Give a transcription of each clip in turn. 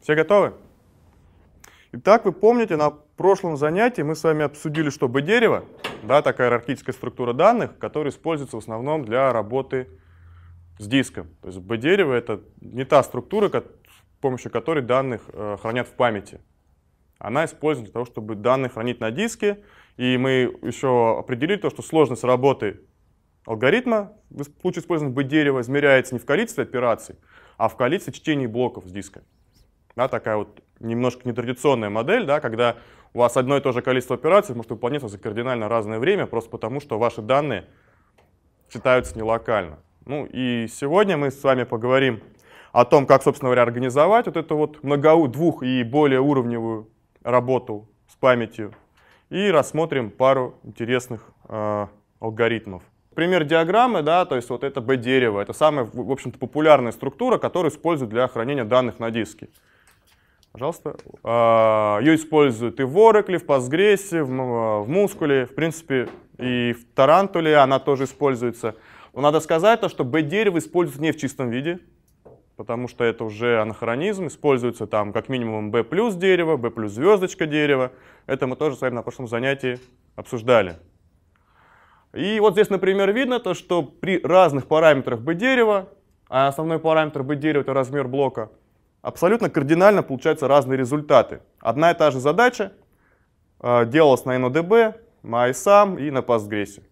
Все готовы? Итак, вы помните, на прошлом занятии мы с вами обсудили, что B-дерево, да, такая иерархическая структура данных, которая используется в основном для работы с диском. То есть B-дерево — это не та структура, с помощью которой данных э, хранят в памяти. Она используется для того, чтобы данные хранить на диске, и мы еще определили то, что сложность работы алгоритма в случае использования B-дерева измеряется не в количестве операций, а в количестве чтений блоков с диска да, такая вот немножко нетрадиционная модель, да, когда у вас одно и то же количество операций может выполняться за кардинально разное время, просто потому что ваши данные читаются нелокально. Ну и сегодня мы с вами поговорим о том, как, собственно говоря, организовать вот эту вот многоу двух и более уровневую работу с памятью и рассмотрим пару интересных э, алгоритмов. Пример диаграммы, да, то есть вот это B-дерево, это самая, в общем-то, популярная структура, которую используют для хранения данных на диске. Пожалуйста. А, Ее используют и в Oracle, в Postgres, в мускуле, в принципе, и в тарантуле. она тоже используется. Но надо сказать, то, что B-дерево используется не в чистом виде, потому что это уже анахронизм, используется там как минимум B плюс дерево, B плюс звездочка дерева. Это мы тоже с вами на прошлом занятии обсуждали. И вот здесь, например, видно то, что при разных параметрах B дерева, а основной параметр B дерева это размер блока, абсолютно кардинально получаются разные результаты. Одна и та же задача э, делалась на NoDB, на ISAM и на Postgres.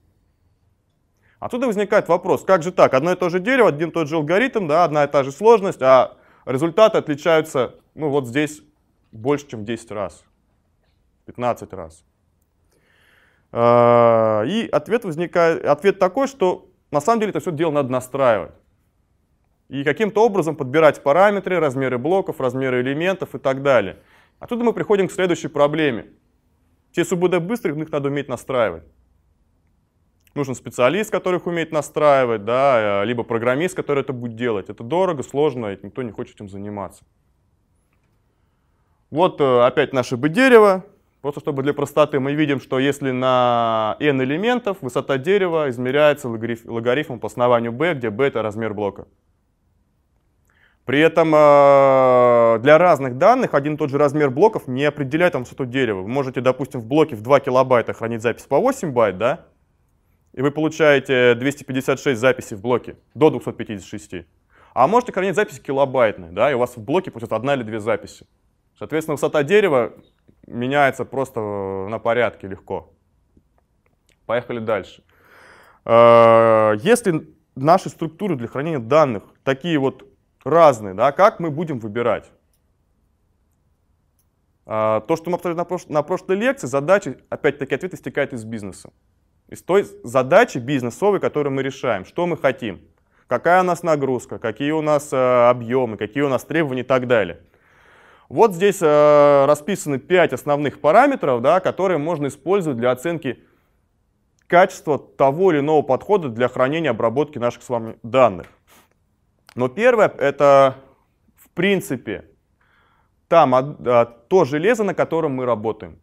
Отсюда возникает вопрос, как же так, одно и то же дерево, один и тот же алгоритм, да, одна и та же сложность, а результаты отличаются, ну вот здесь, больше, чем 10 раз, 15 раз. Э, и ответ, возникает, ответ такой, что на самом деле это все дело надо настраивать и каким-то образом подбирать параметры, размеры блоков, размеры элементов и так далее. Оттуда мы приходим к следующей проблеме. Все СУБД быстрых, их надо уметь настраивать. Нужен специалист, который их умеет настраивать, да, э, либо программист, который это будет делать. Это дорого, сложно, и никто не хочет этим заниматься. Вот э, опять наше бы дерево Просто чтобы для простоты мы видим, что если на n элементов высота дерева измеряется логарифмом по основанию b, где b это размер блока. При этом э, для разных данных один и тот же размер блоков не определяет там высоту дерева. Вы можете, допустим, в блоке в 2 килобайта хранить запись по 8 байт, да? И вы получаете 256 записей в блоке, до 256. А можете хранить записи килобайтные, да, и у вас в блоке получится одна или две записи. Соответственно, высота дерева меняется просто э, на порядке легко. Поехали дальше. Э, Если наши структуры для хранения данных такие вот разные, да, как мы будем выбирать? А, то, что мы обсуждали на, прош... на прошлой лекции, задачи, опять-таки, ответы стекают из бизнеса. Из той задачи бизнесовой, которую мы решаем, что мы хотим, какая у нас нагрузка, какие у нас э, объемы, какие у нас требования и так далее. Вот здесь э, расписаны 5 основных параметров, да, которые можно использовать для оценки качества того или иного подхода для хранения обработки наших с вами данных. Но первое — это, в принципе, там а, а, то железо, на котором мы работаем.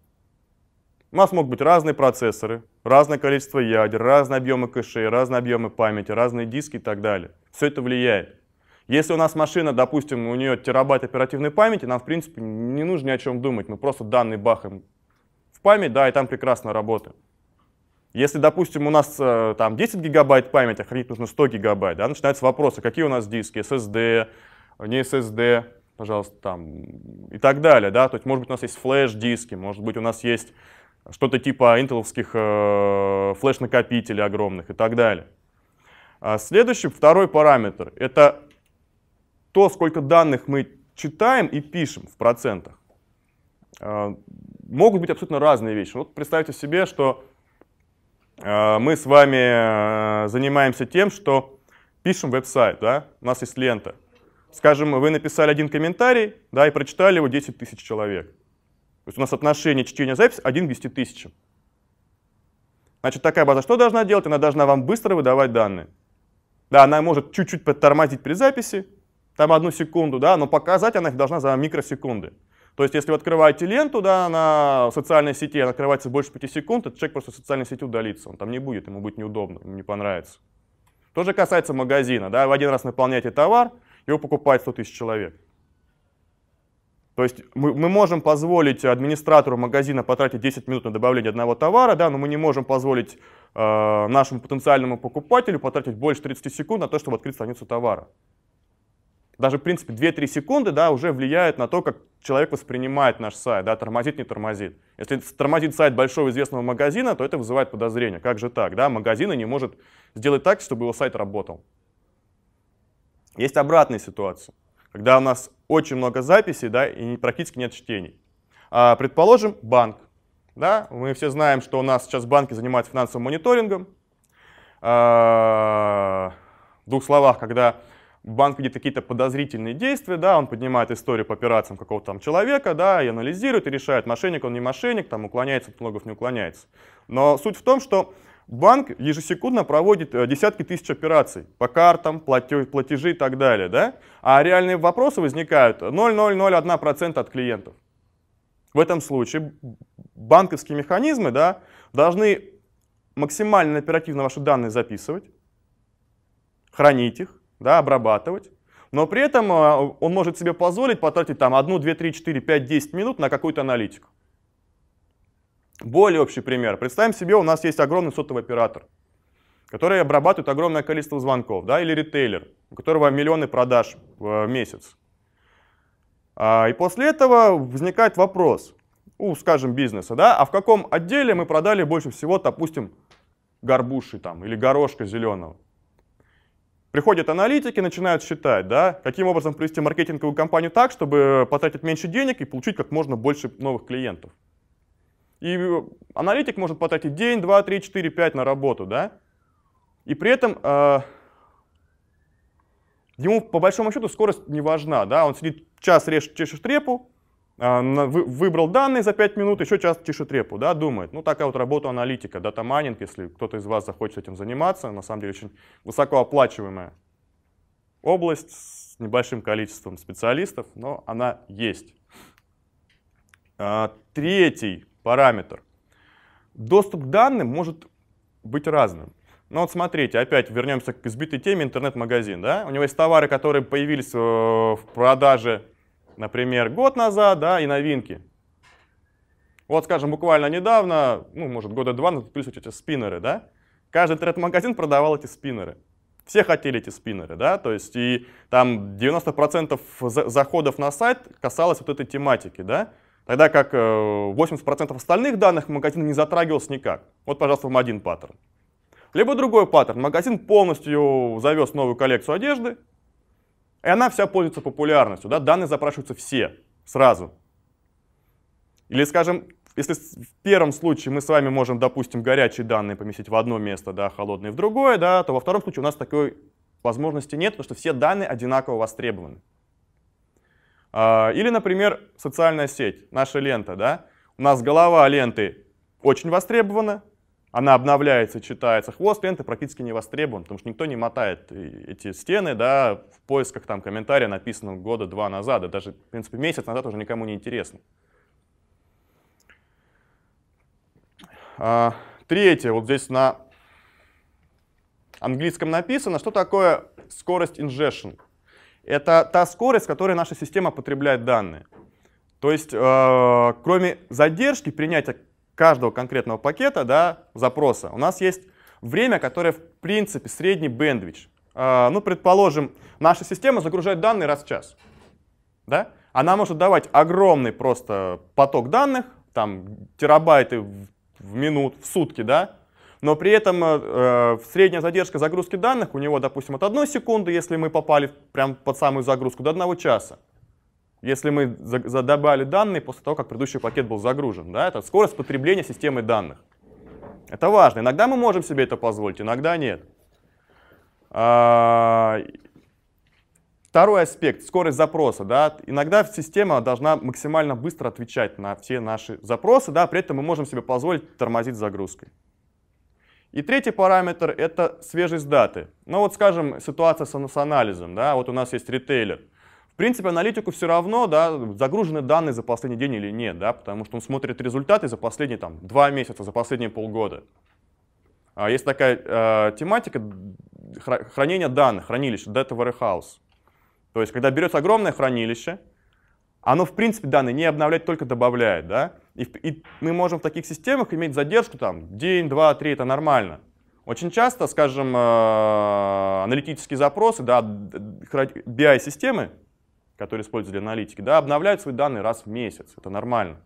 У нас могут быть разные процессоры, разное количество ядер, разные объемы кэшей, разные объемы памяти, разные диски и так далее. Все это влияет. Если у нас машина, допустим, у нее терабайт оперативной памяти, нам, в принципе, не нужно ни о чем думать. Мы просто данные бахаем в память, да, и там прекрасно работаем. Если, допустим, у нас э, там 10 гигабайт памяти, а хранить нужно 100 гигабайт, да, начинаются вопросы, какие у нас диски, SSD, не SSD, пожалуйста, там, и так далее, да, то есть, может быть, у нас есть флеш-диски, может быть, у нас есть что-то типа интеловских э, флеш-накопителей огромных и так далее. А следующий, второй параметр, это то, сколько данных мы читаем и пишем в процентах. Э, могут быть абсолютно разные вещи. Вот представьте себе, что Э, мы с вами э, занимаемся тем, что пишем веб-сайт, да? у нас есть лента. Скажем, вы написали один комментарий, да, и прочитали его 10 тысяч человек. То есть у нас отношение чтения-запись 1 к 10 тысячам. Значит, такая база что должна делать? Она должна вам быстро выдавать данные. Да, она может чуть-чуть подтормозить при записи, там одну секунду, да, но показать она их должна за микросекунды. То есть, если вы открываете ленту да, на социальной сети, она открывается больше 5 секунд, этот человек просто в социальной сети удалится. Он там не будет, ему будет неудобно, ему не понравится. То же касается магазина. Да? Вы один раз наполняете товар, его покупает 100 тысяч человек. То есть мы, мы можем позволить администратору магазина потратить 10 минут на добавление одного товара, да, но мы не можем позволить э, нашему потенциальному покупателю потратить больше 30 секунд на то, чтобы открыть страницу товара. Даже, в принципе, 2-3 секунды да, уже влияет на то, как человек воспринимает наш сайт, да, тормозит, не тормозит. Если тормозит сайт большого известного магазина, то это вызывает подозрение. Как же так, да, магазин не может сделать так, чтобы его сайт работал. Есть обратная ситуация, когда у нас очень много записей, да, и практически нет чтений. А, предположим, банк. Да, мы все знаем, что у нас сейчас банки занимаются финансовым мониторингом. А, в двух словах, когда банк видит какие-то подозрительные действия, да, он поднимает историю по операциям какого-то там человека, да, и анализирует, и решает, мошенник он не мошенник, там уклоняется от налогов, не уклоняется. Но суть в том, что банк ежесекундно проводит э, десятки тысяч операций по картам, платежи и так далее, да, а реальные вопросы возникают 0,001% от клиентов. В этом случае банковские механизмы, да, должны максимально оперативно ваши данные записывать, хранить их, да, обрабатывать, но при этом а, он может себе позволить потратить там 1, 2, 3, 4, 5, 10 минут на какую-то аналитику. Более общий пример. Представим себе, у нас есть огромный сотовый оператор, который обрабатывает огромное количество звонков, да, или ритейлер, у которого миллионы продаж в э, месяц. А, и после этого возникает вопрос у, скажем, бизнеса, да, а в каком отделе мы продали больше всего, допустим, горбуши там или горошка зеленого. Приходят аналитики, начинают считать, да, каким образом провести маркетинговую кампанию так, чтобы э, потратить меньше денег и получить как можно больше новых клиентов. И э, аналитик может потратить день, два, три, четыре, пять на работу, да, и при этом э, ему по большому счету скорость не важна, да, он сидит час, режет, чешет репу, а, выбрал данные за 5 минут, еще час тише трепу да, думает. Ну, такая вот работа аналитика, дата-майнинг, если кто-то из вас захочет этим заниматься, на самом деле очень высокооплачиваемая область с небольшим количеством специалистов, но она есть. А, третий параметр. Доступ к данным может быть разным. Ну вот смотрите, опять вернемся к избитой теме интернет-магазин. Да? У него есть товары, которые появились э, в продаже например, год назад, да, и новинки. Вот, скажем, буквально недавно, ну, может, года два наступились эти спиннеры, да? Каждый интернет-магазин продавал эти спиннеры. Все хотели эти спиннеры, да, то есть и там 90% заходов на сайт касалось вот этой тематики, да, тогда как 80% э, остальных данных магазин не затрагивался никак. Вот, пожалуйста, вам один паттерн. Либо другой паттерн. Магазин полностью завез новую коллекцию одежды, и она вся пользуется популярностью, да, данные запрашиваются все сразу. Или, скажем, если в первом случае мы с вами можем, допустим, горячие данные поместить в одно место, да, холодные в другое, да, то во втором случае у нас такой возможности нет, потому что все данные одинаково востребованы. А, или, например, социальная сеть, наша лента. Да? У нас голова ленты очень востребована, она обновляется, читается. Хвост ленты практически не востребован, потому что никто не мотает эти стены, да, в поисках там комментария, написанного года два назад, да, даже, в принципе, месяц назад уже никому не интересно. А, третье, вот здесь на английском написано, что такое скорость ingestion. Это та скорость, с которой наша система потребляет данные. То есть, э, кроме задержки принятия каждого конкретного пакета, да, запроса, у нас есть время, которое в принципе средний бэндвич. А, ну, предположим, наша система загружает данные раз в час. Да? Она может давать огромный просто поток данных, там терабайты в минут, в сутки, да, но при этом э, э, средняя задержка загрузки данных у него, допустим, от 1 секунды, если мы попали прям под самую загрузку, до 1 часа. Если мы задобавили данные после того, как предыдущий пакет был загружен, да, это скорость потребления системы данных. Это важно. Иногда мы можем себе это позволить, иногда нет. А, второй аспект — скорость запроса. Да? Иногда система должна максимально быстро отвечать на все наши запросы, да? при этом мы можем себе позволить тормозить загрузкой. И третий параметр — это свежесть даты. Ну вот, скажем, ситуация с, с анализом. Да? Вот у нас есть ритейлер — в принципе, аналитику все равно, да, загружены данные за последний день или нет, да, потому что он смотрит результаты за последние там, два месяца, за последние полгода. А есть такая э, тематика хранения данных, хранилище Data Warehouse. То есть, когда берется огромное хранилище, оно, в принципе, данные не обновляет, только добавляет, да? И, и мы можем в таких системах иметь задержку, там, день, два, три, это нормально. Очень часто, скажем, э, аналитические запросы, да, э, BI-системы, которые используют для аналитики, да, обновляют свои данные раз в месяц. Это нормально.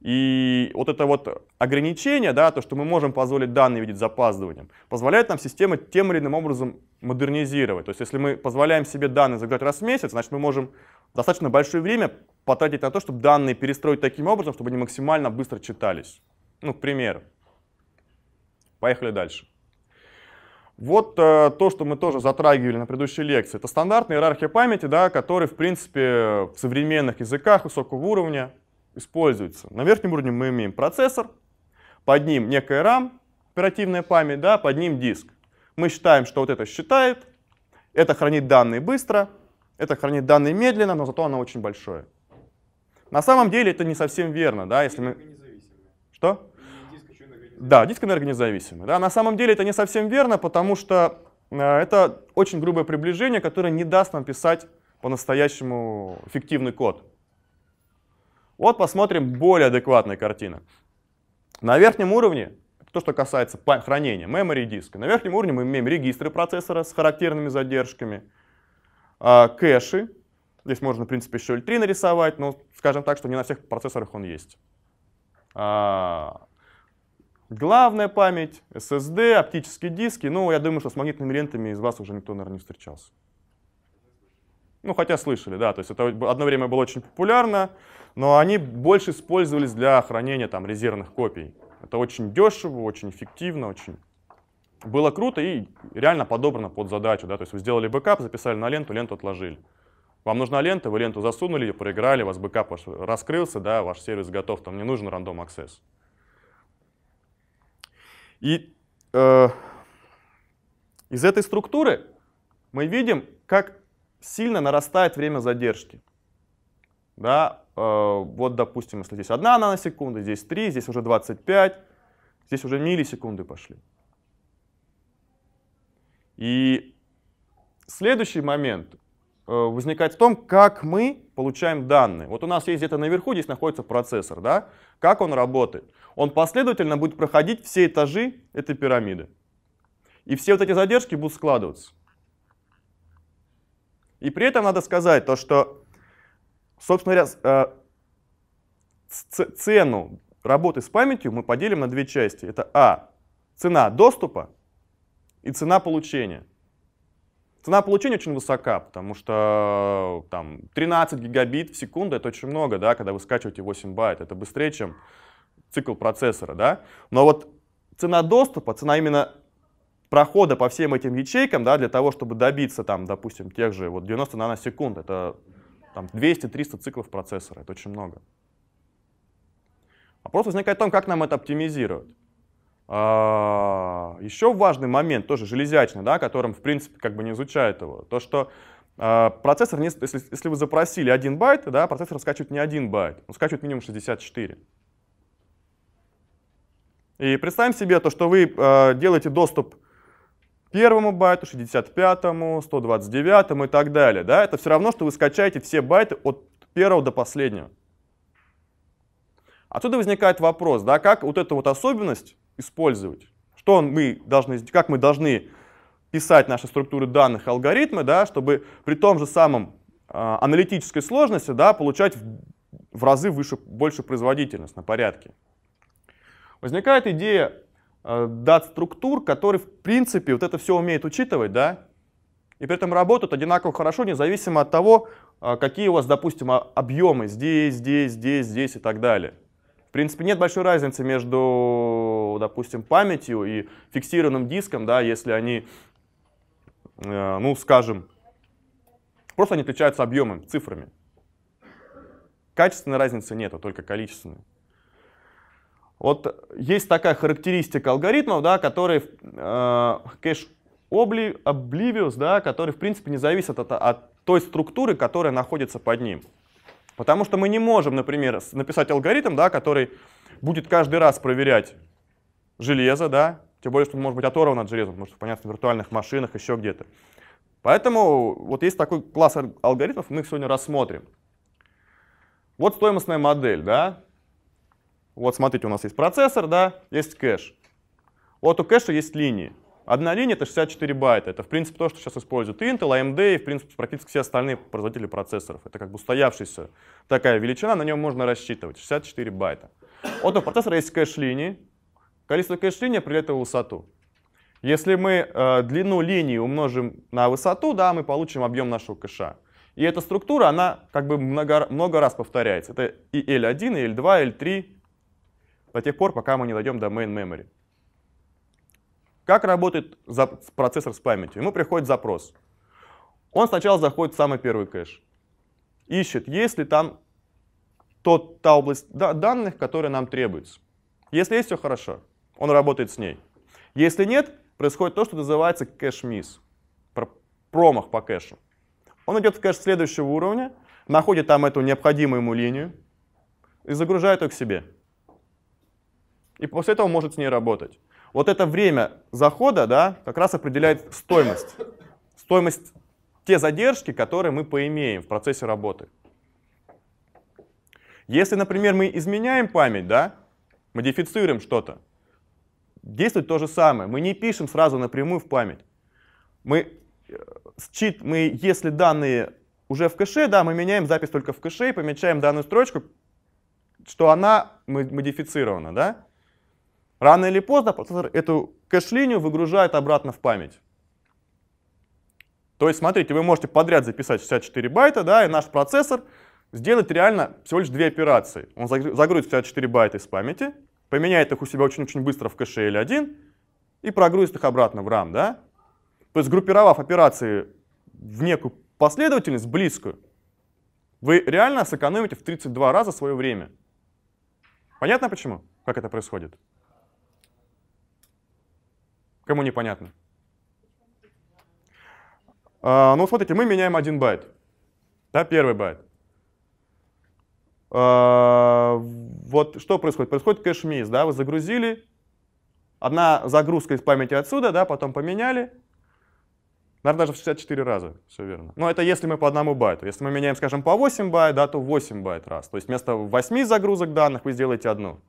И вот это вот ограничение, да, то, что мы можем позволить данные видеть запаздыванием, позволяет нам система тем или иным образом модернизировать. То есть если мы позволяем себе данные загружать раз в месяц, значит мы можем достаточно большое время потратить на то, чтобы данные перестроить таким образом, чтобы они максимально быстро читались. Ну, к примеру. Поехали дальше. Вот э, то, что мы тоже затрагивали на предыдущей лекции, это стандартная иерархия памяти, да, которая, в принципе, в современных языках высокого уровня используется. На верхнем уровне мы имеем процессор, под ним некая RAM, оперативная память, да, под ним диск. Мы считаем, что вот это считает, это хранит данные быстро, это хранит данные медленно, но зато оно очень большое. На самом деле это не совсем верно, да, если мы... Что? Да, диск энергонезависимый. Да, на самом деле это не совсем верно, потому что э, это очень грубое приближение, которое не даст нам писать по-настоящему фиктивный код. Вот посмотрим более адекватная картина. На верхнем уровне, то, что касается хранения, memory диска, на верхнем уровне мы имеем регистры процессора с характерными задержками, а, кэши, здесь можно, в принципе, еще L3 нарисовать, но скажем так, что не на всех процессорах он есть а, Главная память, SSD, оптические диски. Ну, я думаю, что с магнитными лентами из вас уже никто, наверное, не встречался. Ну, хотя слышали, да, то есть это одно время было очень популярно, но они больше использовались для хранения там резервных копий. Это очень дешево, очень эффективно, очень было круто и реально подобрано под задачу, да, то есть вы сделали бэкап, записали на ленту, ленту отложили. Вам нужна лента, вы ленту засунули, ее проиграли, у вас бэкап раскрылся, да, ваш сервис готов, там не нужен рандом аксесс. И э, из этой структуры мы видим, как сильно нарастает время задержки. Да, э, вот, допустим, если здесь одна наносекунда, здесь 3, здесь уже 25, здесь уже миллисекунды пошли. И следующий момент Э, возникает в том, как мы получаем данные. Вот у нас есть где-то наверху, здесь находится процессор, да? Как он работает? Он последовательно будет проходить все этажи этой пирамиды. И все вот эти задержки будут складываться. И при этом надо сказать то, что, собственно говоря, э, цену работы с памятью мы поделим на две части. Это А, цена доступа и цена получения. Цена получения очень высока, потому что э, там 13 гигабит в секунду — это очень много, да, когда вы скачиваете 8 байт. Это быстрее, чем цикл процессора, да. Но вот цена доступа, цена именно прохода по всем этим ячейкам, да, для того, чтобы добиться там, допустим, тех же вот 90 наносекунд, это там 200-300 циклов процессора, это очень много. Вопрос возникает о том, как нам это оптимизировать. А, Еще важный момент, тоже железячный, да, которым, в принципе, как бы не изучают его, то, что а, процессор, не, если, если вы запросили 1 байт, да, процессор скачивает не 1 байт, он скачивает минимум 64. И представим себе то, что вы а, делаете доступ первому байту, 65-му, 129-му и так далее. Да? Это все равно, что вы скачаете все байты от первого до последнего. Отсюда возникает вопрос, да, как вот эта вот особенность использовать. Что мы должны, как мы должны писать наши структуры данных, алгоритмы, да, чтобы при том же самом э, аналитической сложности да, получать в, в разы выше, больше производительность на порядке. Возникает идея э, дат структур, которые в принципе вот это все умеет учитывать, да, и при этом работают одинаково хорошо, независимо от того, а, какие у вас, допустим, объемы здесь, здесь, здесь, здесь и так далее принципе, нет большой разницы между, допустим, памятью и фиксированным диском, да, если они, э, ну, скажем, просто они отличаются объемом, цифрами. Качественной разницы нету, только количественной. Вот есть такая характеристика алгоритмов, да, которые э, кэш Oblivious, да, который в принципе не зависит от, от той структуры, которая находится под ним. Потому что мы не можем, например, написать алгоритм, да, который будет каждый раз проверять железо, да, тем более, что он может быть оторван от железа, потому что, понятно, в виртуальных машинах, еще где-то. Поэтому вот есть такой класс алгоритмов, мы их сегодня рассмотрим. Вот стоимостная модель, да. Вот смотрите, у нас есть процессор, да, есть кэш. Вот у кэша есть линии. Одна линия — это 64 байта. Это, в принципе, то, что сейчас используют Intel, AMD и, в принципе, практически все остальные производители процессоров. Это как бы устоявшаяся такая величина, на нем можно рассчитывать. 64 байта. От процессора есть кэш-линии. Количество кэш-линий определяет его высоту. Если мы э, длину линии умножим на высоту, да, мы получим объем нашего кэша. И эта структура, она как бы много, много раз повторяется. Это и L1, и L2, и L3 до тех пор, пока мы не дойдем до main memory. Как работает процессор с памятью? Ему приходит запрос. Он сначала заходит в самый первый кэш. Ищет, есть ли там тот, та область данных, которая нам требуется. Если есть, все хорошо. Он работает с ней. Если нет, происходит то, что называется кэш-мисс. Промах по кэшу. Он идет в кэш следующего уровня, находит там эту необходимую ему линию и загружает ее к себе. И после этого может с ней работать. Вот это время захода да, как раз определяет стоимость. Стоимость те задержки, которые мы поимеем в процессе работы. Если, например, мы изменяем память, да, модифицируем что-то, действует то же самое. Мы не пишем сразу напрямую в память. Мы, э, счит, мы если данные уже в кэше, да, мы меняем запись только в кэше и помечаем данную строчку, что она модифицирована, да? Рано или поздно процессор эту кэш-линию выгружает обратно в память. То есть, смотрите, вы можете подряд записать 64 байта, да, и наш процессор сделает реально всего лишь две операции. Он загрузит 64 байта из памяти, поменяет их у себя очень-очень быстро в кэше L1 и прогрузит их обратно в RAM, да? То есть, группировав операции в некую последовательность близкую, вы реально сэкономите в 32 раза свое время. Понятно почему? Как это происходит? Кому непонятно? А, ну, смотрите, мы меняем один байт. Да, первый байт. А, вот что происходит? Происходит кэш-мисс, да, вы загрузили, одна загрузка из памяти отсюда, да, потом поменяли, Наверное, даже в 64 раза, все верно. Но это если мы по одному байту. Если мы меняем, скажем, по 8 байт, да, то 8 байт раз. То есть вместо 8 загрузок данных вы сделаете одну.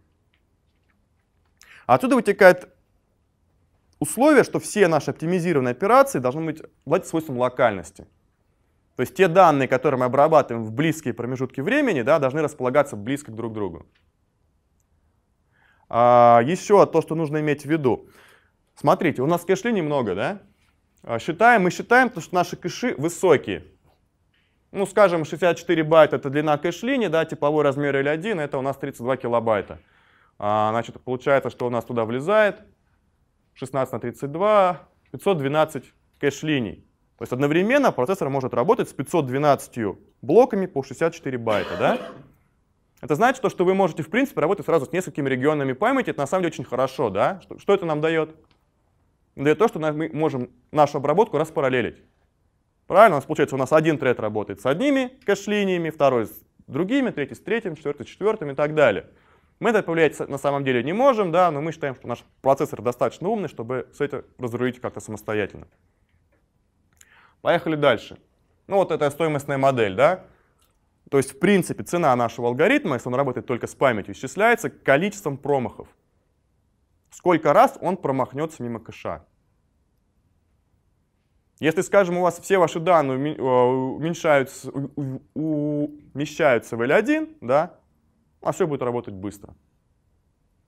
Отсюда вытекает условие, что все наши оптимизированные операции должны быть обладать свойством локальности. То есть те данные, которые мы обрабатываем в близкие промежутки времени, да, должны располагаться близко друг к другу. А, еще то, что нужно иметь в виду. Смотрите, у нас кэшли немного, да? А, считаем, мы считаем, что наши кэши высокие. Ну, скажем, 64 байта — это длина кэш-линии, да, типовой размер L1 — это у нас 32 килобайта. А, значит, получается, что у нас туда влезает 16 на 32, 512 кэш-линий. То есть одновременно процессор может работать с 512 блоками по 64 байта. Да? Это значит, то, что вы можете, в принципе, работать сразу с несколькими регионами памяти. Это на самом деле очень хорошо. Да? Что, что это нам дает? Дает то, что мы можем нашу обработку распараллелить. Правильно, у нас получается, у нас один тред работает с одними кэш-линиями, второй с другими, третий с третьим, четвертый с четвертым и так далее. Мы это повлиять на самом деле не можем, да, но мы считаем, что наш процессор достаточно умный, чтобы все это разрулить как-то самостоятельно. Поехали дальше. Ну вот это стоимостная модель, да. То есть, в принципе, цена нашего алгоритма, если он работает только с памятью, исчисляется количеством промахов. Сколько раз он промахнется мимо кэша. Если, скажем, у вас все ваши данные э, уменьшаются, умещаются в L1, да, а все будет работать быстро.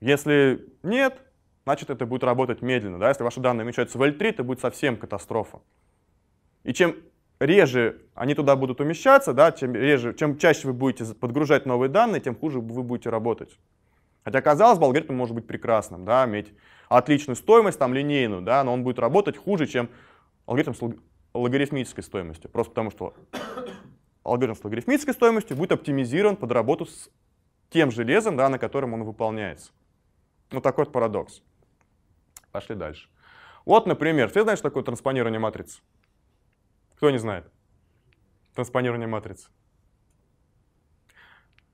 Если нет, значит это будет работать медленно. Да? Если ваши данные умещаются в L3, это будет совсем катастрофа. И чем реже они туда будут умещаться, да, чем, реже, чем чаще вы будете подгружать новые данные, тем хуже вы будете работать. Хотя, казалось бы, алгоритм может быть прекрасным, да, иметь отличную стоимость, там, линейную, да, но он будет работать хуже, чем алгоритм с логарифмической стоимостью. Просто потому что алгоритм с логарифмической стоимостью будет оптимизирован под работу с тем железом, да, на котором он выполняется. Вот такой вот парадокс. Пошли дальше. Вот, например, все знают, что такое транспонирование матриц? Кто не знает? Транспонирование матриц.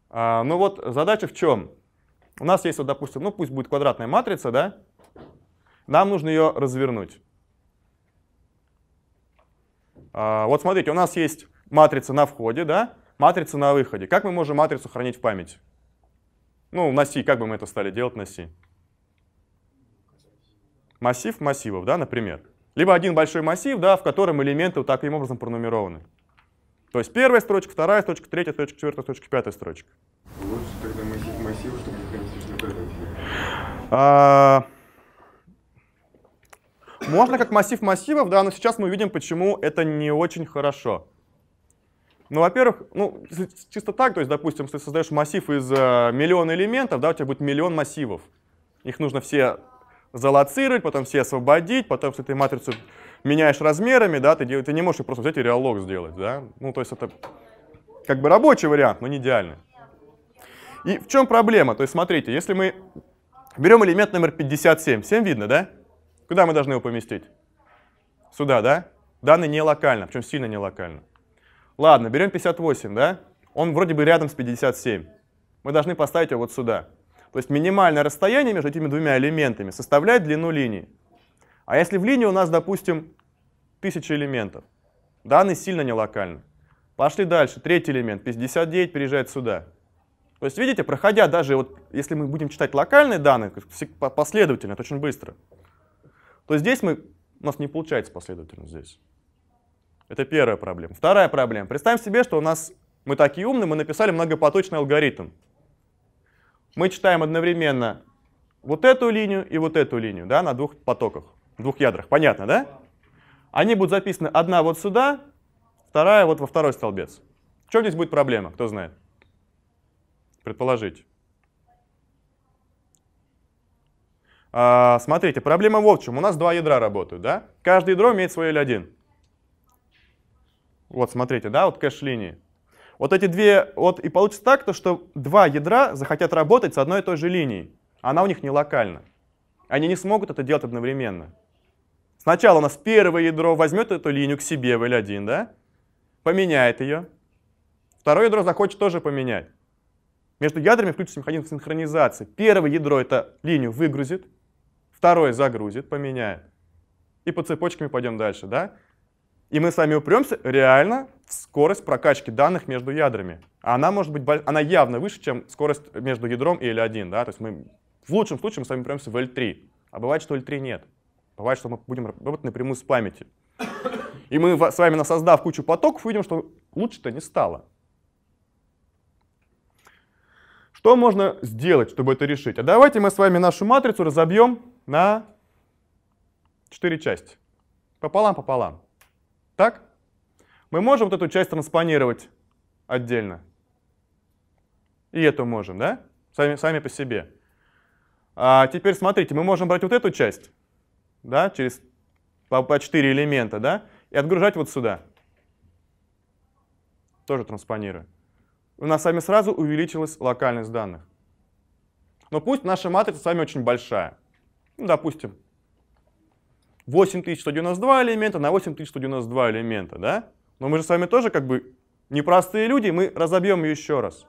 А, ну вот задача в чем? У нас есть, вот, допустим, ну пусть будет квадратная матрица, да? Нам нужно ее развернуть. А, вот смотрите, у нас есть матрица на входе, да? Матрица на выходе. Как мы можем матрицу хранить в памяти? Ну, на C, как бы мы это стали делать на C? Массив массивов, да, например. Либо один большой массив, да, в котором элементы вот таким образом пронумерованы. То есть первая строчка, вторая строчка, третья строчка, четвертая строчка, пятая строчка. Лучше тогда массив массива, чтобы не принести а, Можно как массив массивов, да, но сейчас мы увидим, почему это не очень хорошо. Ну, во-первых, ну, чисто так, то есть, допустим, ты создаешь массив из э, миллиона элементов, да, у тебя будет миллион массивов. Их нужно все залоцировать, потом все освободить, потом с этой матрицу меняешь размерами, да, ты, ты не можешь просто взять и реалог сделать, да. Ну, то есть это как бы рабочий вариант, но не идеальный. И в чем проблема? То есть смотрите, если мы берем элемент номер 57, всем видно, да? Куда мы должны его поместить? Сюда, да? Данные не локально, причем сильно не локально. Ладно, берем 58, да? Он вроде бы рядом с 57. Мы должны поставить его вот сюда. То есть минимальное расстояние между этими двумя элементами составляет длину линии. А если в линии у нас, допустим, 1000 элементов, данные сильно не локальны. Пошли дальше. Третий элемент, 59, переезжает сюда. То есть, видите, проходя даже, вот, если мы будем читать локальные данные, последовательно, это очень быстро, то здесь мы, у нас не получается последовательно здесь. Это первая проблема. Вторая проблема. Представим себе, что у нас мы такие умные, мы написали многопоточный алгоритм. Мы читаем одновременно вот эту линию и вот эту линию да, на двух потоках, двух ядрах. Понятно, да? Они будут записаны одна вот сюда, вторая вот во второй столбец. В чем здесь будет проблема, кто знает? Предположить. А, смотрите, проблема вот в чем. У нас два ядра работают, да? Каждое ядро имеет свой L1. Вот смотрите, да, вот кэш-линии. Вот эти две, вот и получится так, то, что два ядра захотят работать с одной и той же линией. Она у них не локальна. Они не смогут это делать одновременно. Сначала у нас первое ядро возьмет эту линию к себе в L1, да? Поменяет ее. Второе ядро захочет тоже поменять. Между ядрами включится механизм синхронизации. Первое ядро это линию выгрузит, второе загрузит, поменяет. И по цепочкам пойдем дальше, да? И мы с вами упремся реально в скорость прокачки данных между ядрами. Она может быть, она явно выше, чем скорость между ядром и L1, да, то есть мы в лучшем случае мы с вами упремся в L3, а бывает, что L3 нет. Бывает, что мы будем работать напрямую с памяти. И мы с вами, создав кучу потоков, увидим, что лучше-то не стало. Что можно сделать, чтобы это решить? А давайте мы с вами нашу матрицу разобьем на 4 части. Пополам-пополам. Так? Мы можем вот эту часть транспонировать отдельно. И это можем, да? Сами, сами по себе. А теперь смотрите, мы можем брать вот эту часть, да, через по, по 4 элемента, да, и отгружать вот сюда. Тоже транспонирую. У нас с вами сразу увеличилась локальность данных. Но пусть наша матрица с вами очень большая. Ну, допустим, 8192 элемента на 8192 элемента, да? Но мы же с вами тоже как бы непростые люди, мы разобьем ее еще раз.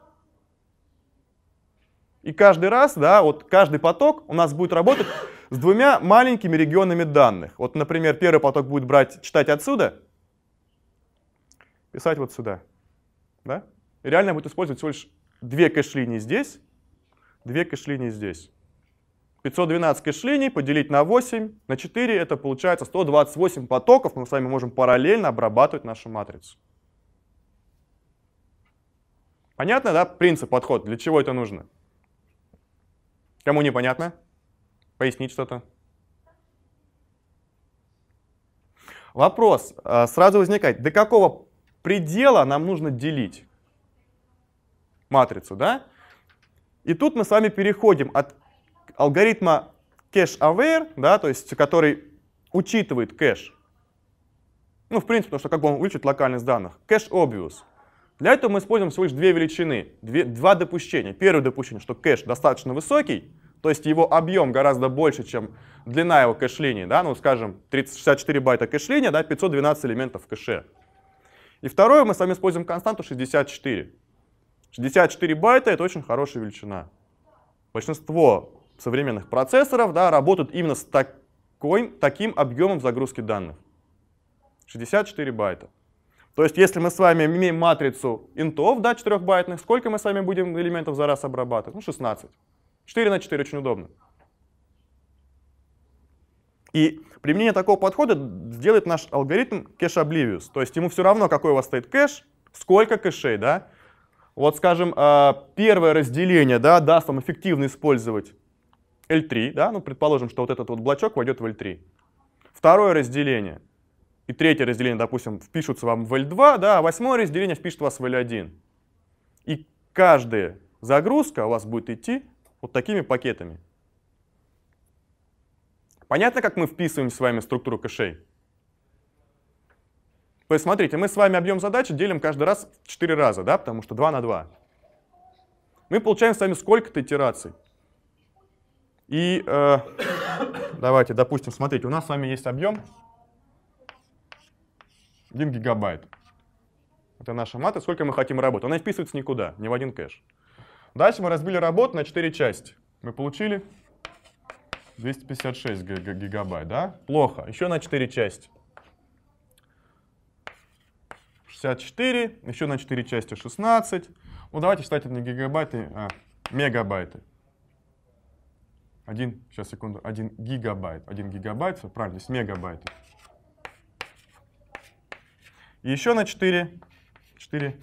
И каждый раз, да, вот каждый поток у нас будет работать с двумя маленькими регионами данных. Вот, например, первый поток будет брать, читать отсюда, писать вот сюда. Да? И реально будет использовать всего лишь две кэш-линии здесь, две кэш-линии здесь. 512 кэшлений поделить на 8, на 4 это получается 128 потоков, мы с вами можем параллельно обрабатывать нашу матрицу. Понятно, да, принцип, подход, для чего это нужно? Кому непонятно? Пояснить что-то? Вопрос э, сразу возникает, до какого предела нам нужно делить матрицу, да? И тут мы с вами переходим от алгоритма cache-aware, да, то есть который учитывает кэш, ну, в принципе, потому что как бы он вылечит локальность данных, cache-obvious. Для этого мы используем всего лишь две величины, две, два допущения. Первое допущение, что кэш достаточно высокий, то есть его объем гораздо больше, чем длина его кэш-линии, да, ну, скажем, 30, 64 байта кэш-линия, да, 512 элементов в кэше. И второе, мы с вами используем константу 64. 64 байта — это очень хорошая величина. Большинство современных процессоров да, работают именно с такой, таким объемом загрузки данных. 64 байта. То есть если мы с вами имеем матрицу интов, да, 4-байтных, сколько мы с вами будем элементов за раз обрабатывать? Ну, 16. 4 на 4 очень удобно. И применение такого подхода сделает наш алгоритм кэш обливиус. То есть ему все равно, какой у вас стоит кэш, сколько кэшей, да. Вот, скажем, а, первое разделение, да, даст вам эффективно использовать L3, да, ну предположим, что вот этот вот блочок войдет в L3. Второе разделение и третье разделение, допустим, впишутся вам в L2, да, а восьмое разделение впишет вас в L1. И каждая загрузка у вас будет идти вот такими пакетами. Понятно, как мы вписываем с вами структуру кэшей? Посмотрите, мы с вами объем задачи делим каждый раз в 4 раза, да, потому что 2 на 2. Мы получаем с вами сколько-то итераций. И э, давайте, допустим, смотрите, у нас с вами есть объем 1 гигабайт. Это наша мата, сколько мы хотим работы. Она не вписывается никуда, ни в один кэш. Дальше мы разбили работу на 4 части. Мы получили 256 гигабайт, да? Плохо. Еще на 4 части. 64, еще на 4 части 16. Ну, давайте считать не гигабайты, а мегабайты один сейчас, секунду, один гигабайт. один гигабайт, все правильно, с мегабайтов. И еще на 4, 4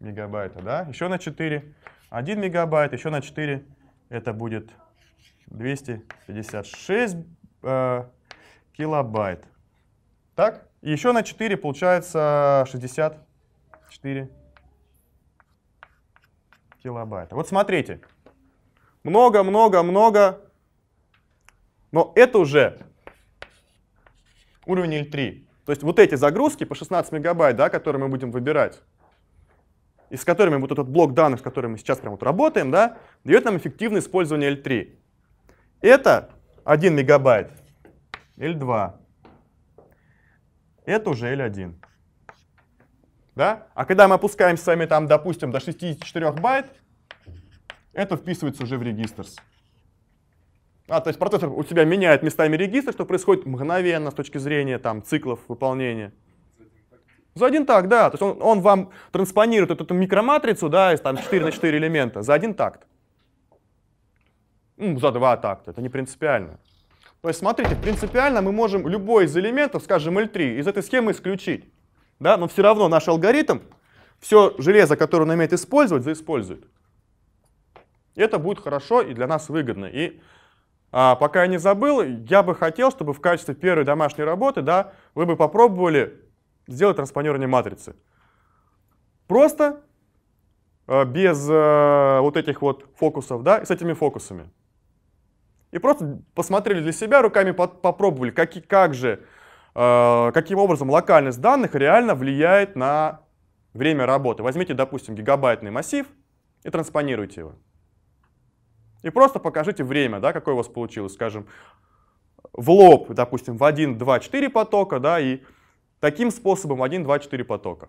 мегабайта, да? Еще на 4, 1 мегабайт, еще на 4, это будет 256 э, килобайт. Так? И еще на 4 получается 64 килобайта. Вот смотрите. Много-много-много но это уже уровень L3. То есть вот эти загрузки по 16 мегабайт, да, которые мы будем выбирать, и с которыми вот этот блок данных, с которыми мы сейчас прямо вот работаем, да, дает нам эффективное использование L3. Это 1 мегабайт, L2. Это уже L1. Да? А когда мы опускаем с вами там, допустим, до 64 байт, это вписывается уже в регистр. А, то есть процессор у тебя меняет местами регистры, что происходит мгновенно с точки зрения там, циклов выполнения. За один такт, да. То есть он, он вам транспонирует эту, эту микроматрицу, да, из там 4 на 4 элемента за один такт. Ну, за два такта, это не принципиально. То есть, смотрите, принципиально мы можем любой из элементов, скажем, L3, из этой схемы исключить. Да? Но все равно наш алгоритм все железо, которое он умеет использовать, заиспользует. Это будет хорошо и для нас выгодно. И а, пока я не забыл, я бы хотел, чтобы в качестве первой домашней работы да, вы бы попробовали сделать транспонирование матрицы. Просто э, без э, вот этих вот фокусов, да, с этими фокусами. И просто посмотрели для себя, руками попробовали, как, как же, э, каким образом локальность данных реально влияет на время работы. Возьмите, допустим, гигабайтный массив и транспонируйте его. И просто покажите время, да, какое у вас получилось, скажем, в лоб, допустим, в 1, 2, 4 потока, да, и таким способом 1, 2, 4 потока.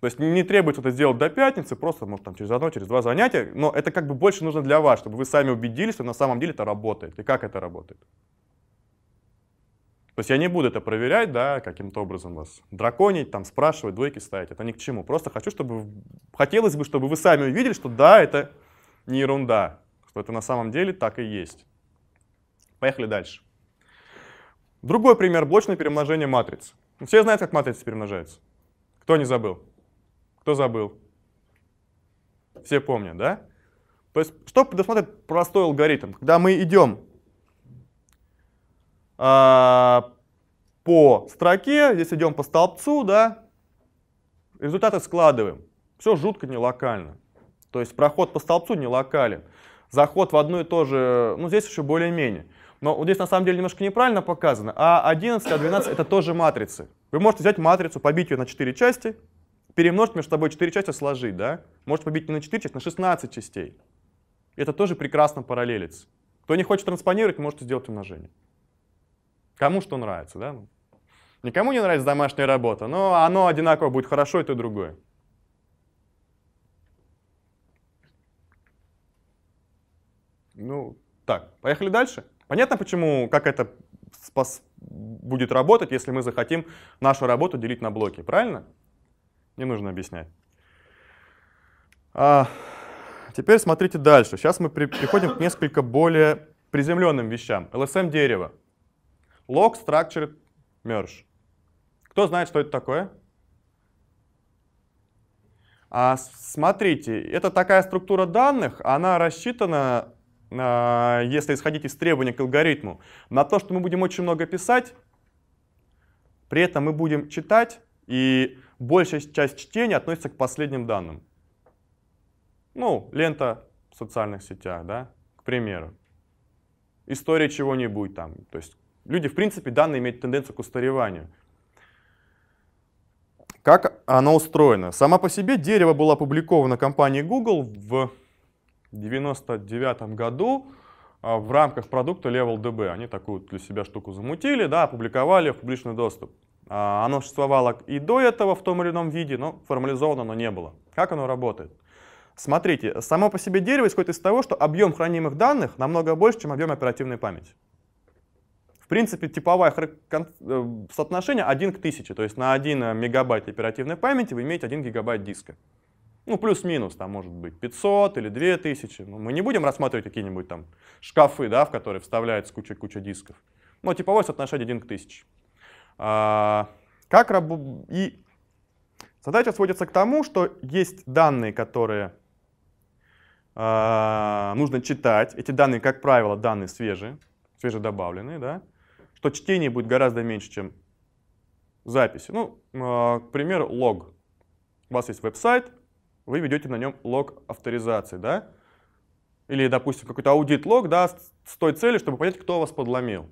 То есть не требуется это сделать до пятницы, просто, может, там через одно, через два занятия, но это как бы больше нужно для вас, чтобы вы сами убедились, что на самом деле это работает и как это работает. То есть я не буду это проверять, да, каким-то образом вас драконить, там, спрашивать, двойки ставить, это ни к чему. Просто хочу, чтобы, хотелось бы, чтобы вы сами увидели, что да, это не ерунда, что это на самом деле так и есть. Поехали дальше. Другой пример блочное перемножение матриц. Ну, все знают, как матрицы перемножаются. Кто не забыл? Кто забыл? Все помнят, да? То есть, что предусматривает простой алгоритм? Когда мы идем а, по строке, здесь идем по столбцу, да, результаты складываем. Все жутко не локально. То есть проход по столбцу не локален. Заход в одну и то же, ну здесь еще более-менее. Но вот здесь на самом деле немножко неправильно показано. А11, А12 это тоже матрицы. Вы можете взять матрицу, побить ее на 4 части, перемножить между собой 4 части, сложить, да? Можете побить не на 4 части, на 16 частей. Это тоже прекрасно параллелится. Кто не хочет транспонировать, можете сделать умножение. Кому что нравится, да? Ну, никому не нравится домашняя работа, но оно одинаково будет хорошо и то и другое. Ну, так, поехали дальше. Понятно, почему, как это спас, будет работать, если мы захотим нашу работу делить на блоки, правильно? Не нужно объяснять. А, теперь смотрите дальше. Сейчас мы при, приходим к несколько более приземленным вещам. LSM-дерево. Log Structured Merge. Кто знает, что это такое? А, смотрите, это такая структура данных, она рассчитана а, если исходить из требований к алгоритму, на то, что мы будем очень много писать, при этом мы будем читать, и большая часть чтения относится к последним данным. Ну, лента в социальных сетях, да, к примеру. История чего-нибудь там. То есть люди, в принципе, данные имеют тенденцию к устареванию. Как оно устроено? Сама по себе дерево было опубликовано компанией Google в 99 году а, в рамках продукта LevelDB. Они такую для себя штуку замутили, да, опубликовали в публичный доступ. А, оно существовало и до этого в том или ином виде, но формализовано оно не было. Как оно работает? Смотрите, само по себе дерево исходит из того, что объем хранимых данных намного больше, чем объем оперативной памяти. В принципе, типовое э, соотношение 1 к 1000, то есть на 1 мегабайт оперативной памяти вы имеете 1 гигабайт диска ну, плюс-минус, там, может быть, 500 или 2000. Ну, мы не будем рассматривать какие-нибудь там шкафы, да, в которые вставляется куча-куча дисков. Но ну, типовое соотношение 1 к 1000. А, как раб... И задача сводится к тому, что есть данные, которые а, нужно читать. Эти данные, как правило, данные свежие, свежедобавленные, да, что чтение будет гораздо меньше, чем записи. Ну, а, к примеру, лог. У вас есть веб-сайт, вы ведете на нем лог авторизации, да? Или, допустим, какой-то аудит-лог, да, с той целью, чтобы понять, кто вас подломил.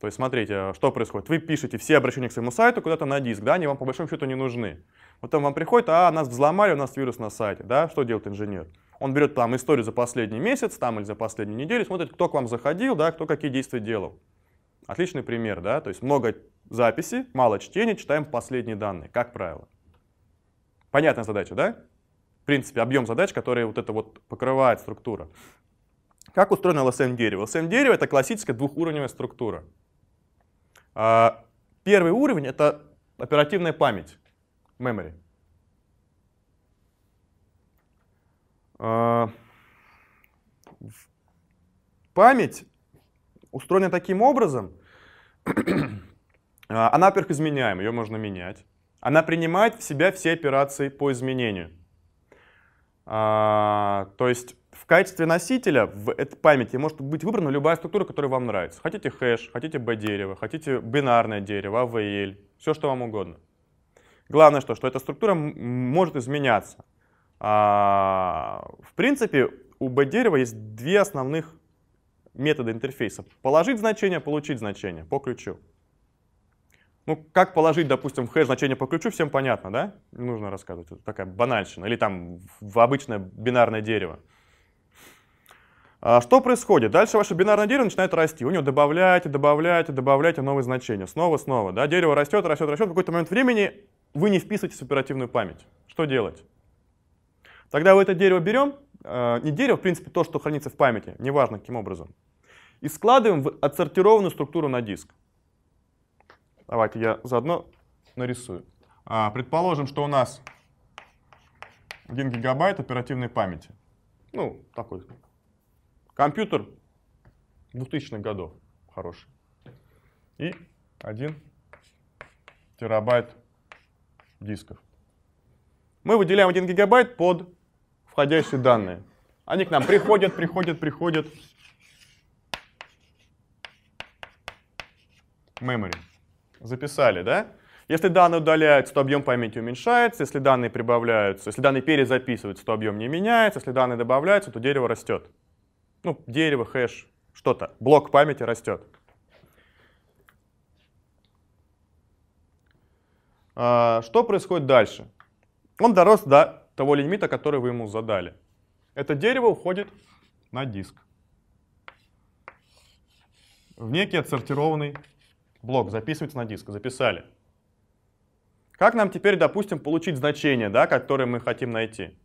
То есть смотрите, а, что происходит. Вы пишете все обращения к своему сайту куда-то на диск, да, они вам по большому счету не нужны. Потом вам приходит, а, нас взломали, у нас вирус на сайте, да, что делает инженер? Он берет там историю за последний месяц, там или за последнюю неделю, смотрит, кто к вам заходил, да, кто какие действия делал. Отличный пример, да, то есть много записи, мало чтения, читаем последние данные, как правило. Понятная задача, да? В принципе, объем задач, которые вот это вот покрывает структура. Как устроено LSM-дерево? LSM-дерево — это классическая двухуровневая структура. А, первый уровень — это оперативная память, memory. А, память устроена таким образом, а, она, во-первых, изменяема, ее можно менять. Она принимает в себя все операции по изменению. А, то есть в качестве носителя в этой памяти может быть выбрана любая структура, которая вам нравится. Хотите хэш, хотите B-дерево, хотите бинарное дерево, AVL, все что вам угодно. Главное, что, что эта структура может изменяться. А, в принципе, у B-дерева есть две основных метода интерфейса. Положить значение, получить значение по ключу. Ну, как положить, допустим, в хэш значение по ключу, всем понятно, да? Не нужно рассказывать, это такая банальщина. Или там в обычное бинарное дерево. А что происходит? Дальше ваше бинарное дерево начинает расти. у него добавляете, добавляете, добавляете а новые значения. Снова, снова. Да? Дерево растет, растет, растет. В какой-то момент времени вы не вписываетесь в оперативную память. Что делать? Тогда вы это дерево берем, э, не дерево, в принципе, то, что хранится в памяти, неважно каким образом, и складываем в отсортированную структуру на диск. Давайте я заодно нарисую. А, предположим, что у нас 1 гигабайт оперативной памяти. Ну, такой компьютер 2000-х годов хороший. И 1 терабайт дисков. Мы выделяем 1 гигабайт под входящие данные. Они к нам приходят, приходят, приходят. Memory. Записали, да? Если данные удаляются, то объем памяти уменьшается, если данные прибавляются, если данные перезаписываются, то объем не меняется, если данные добавляются, то дерево растет. Ну, дерево, хэш, что-то. Блок памяти растет. А, что происходит дальше? Он дорос до того лимита, который вы ему задали. Это дерево уходит на диск в некий отсортированный блок записывается на диск, записали. Как нам теперь, допустим, получить значение, да, которое мы хотим найти?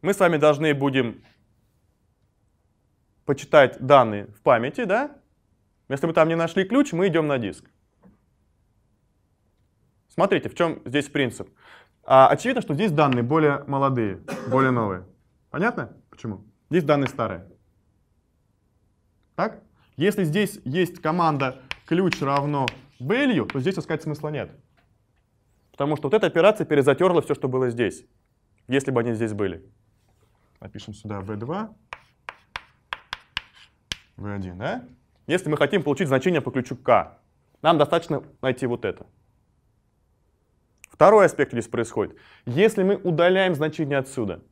Мы с вами должны будем почитать данные в памяти, да? Если мы там не нашли ключ, мы идем на диск. Смотрите, в чем здесь принцип. А, очевидно, что здесь данные более молодые, более новые. Понятно? Почему? Здесь данные старые. Так? Если здесь есть команда ключ равно value, то здесь искать смысла нет. Потому что вот эта операция перезатерла все, что было здесь, если бы они здесь были. Напишем сюда v2, v1, да? Если мы хотим получить значение по ключу k, нам достаточно найти вот это. Второй аспект здесь происходит. Если мы удаляем значения отсюда,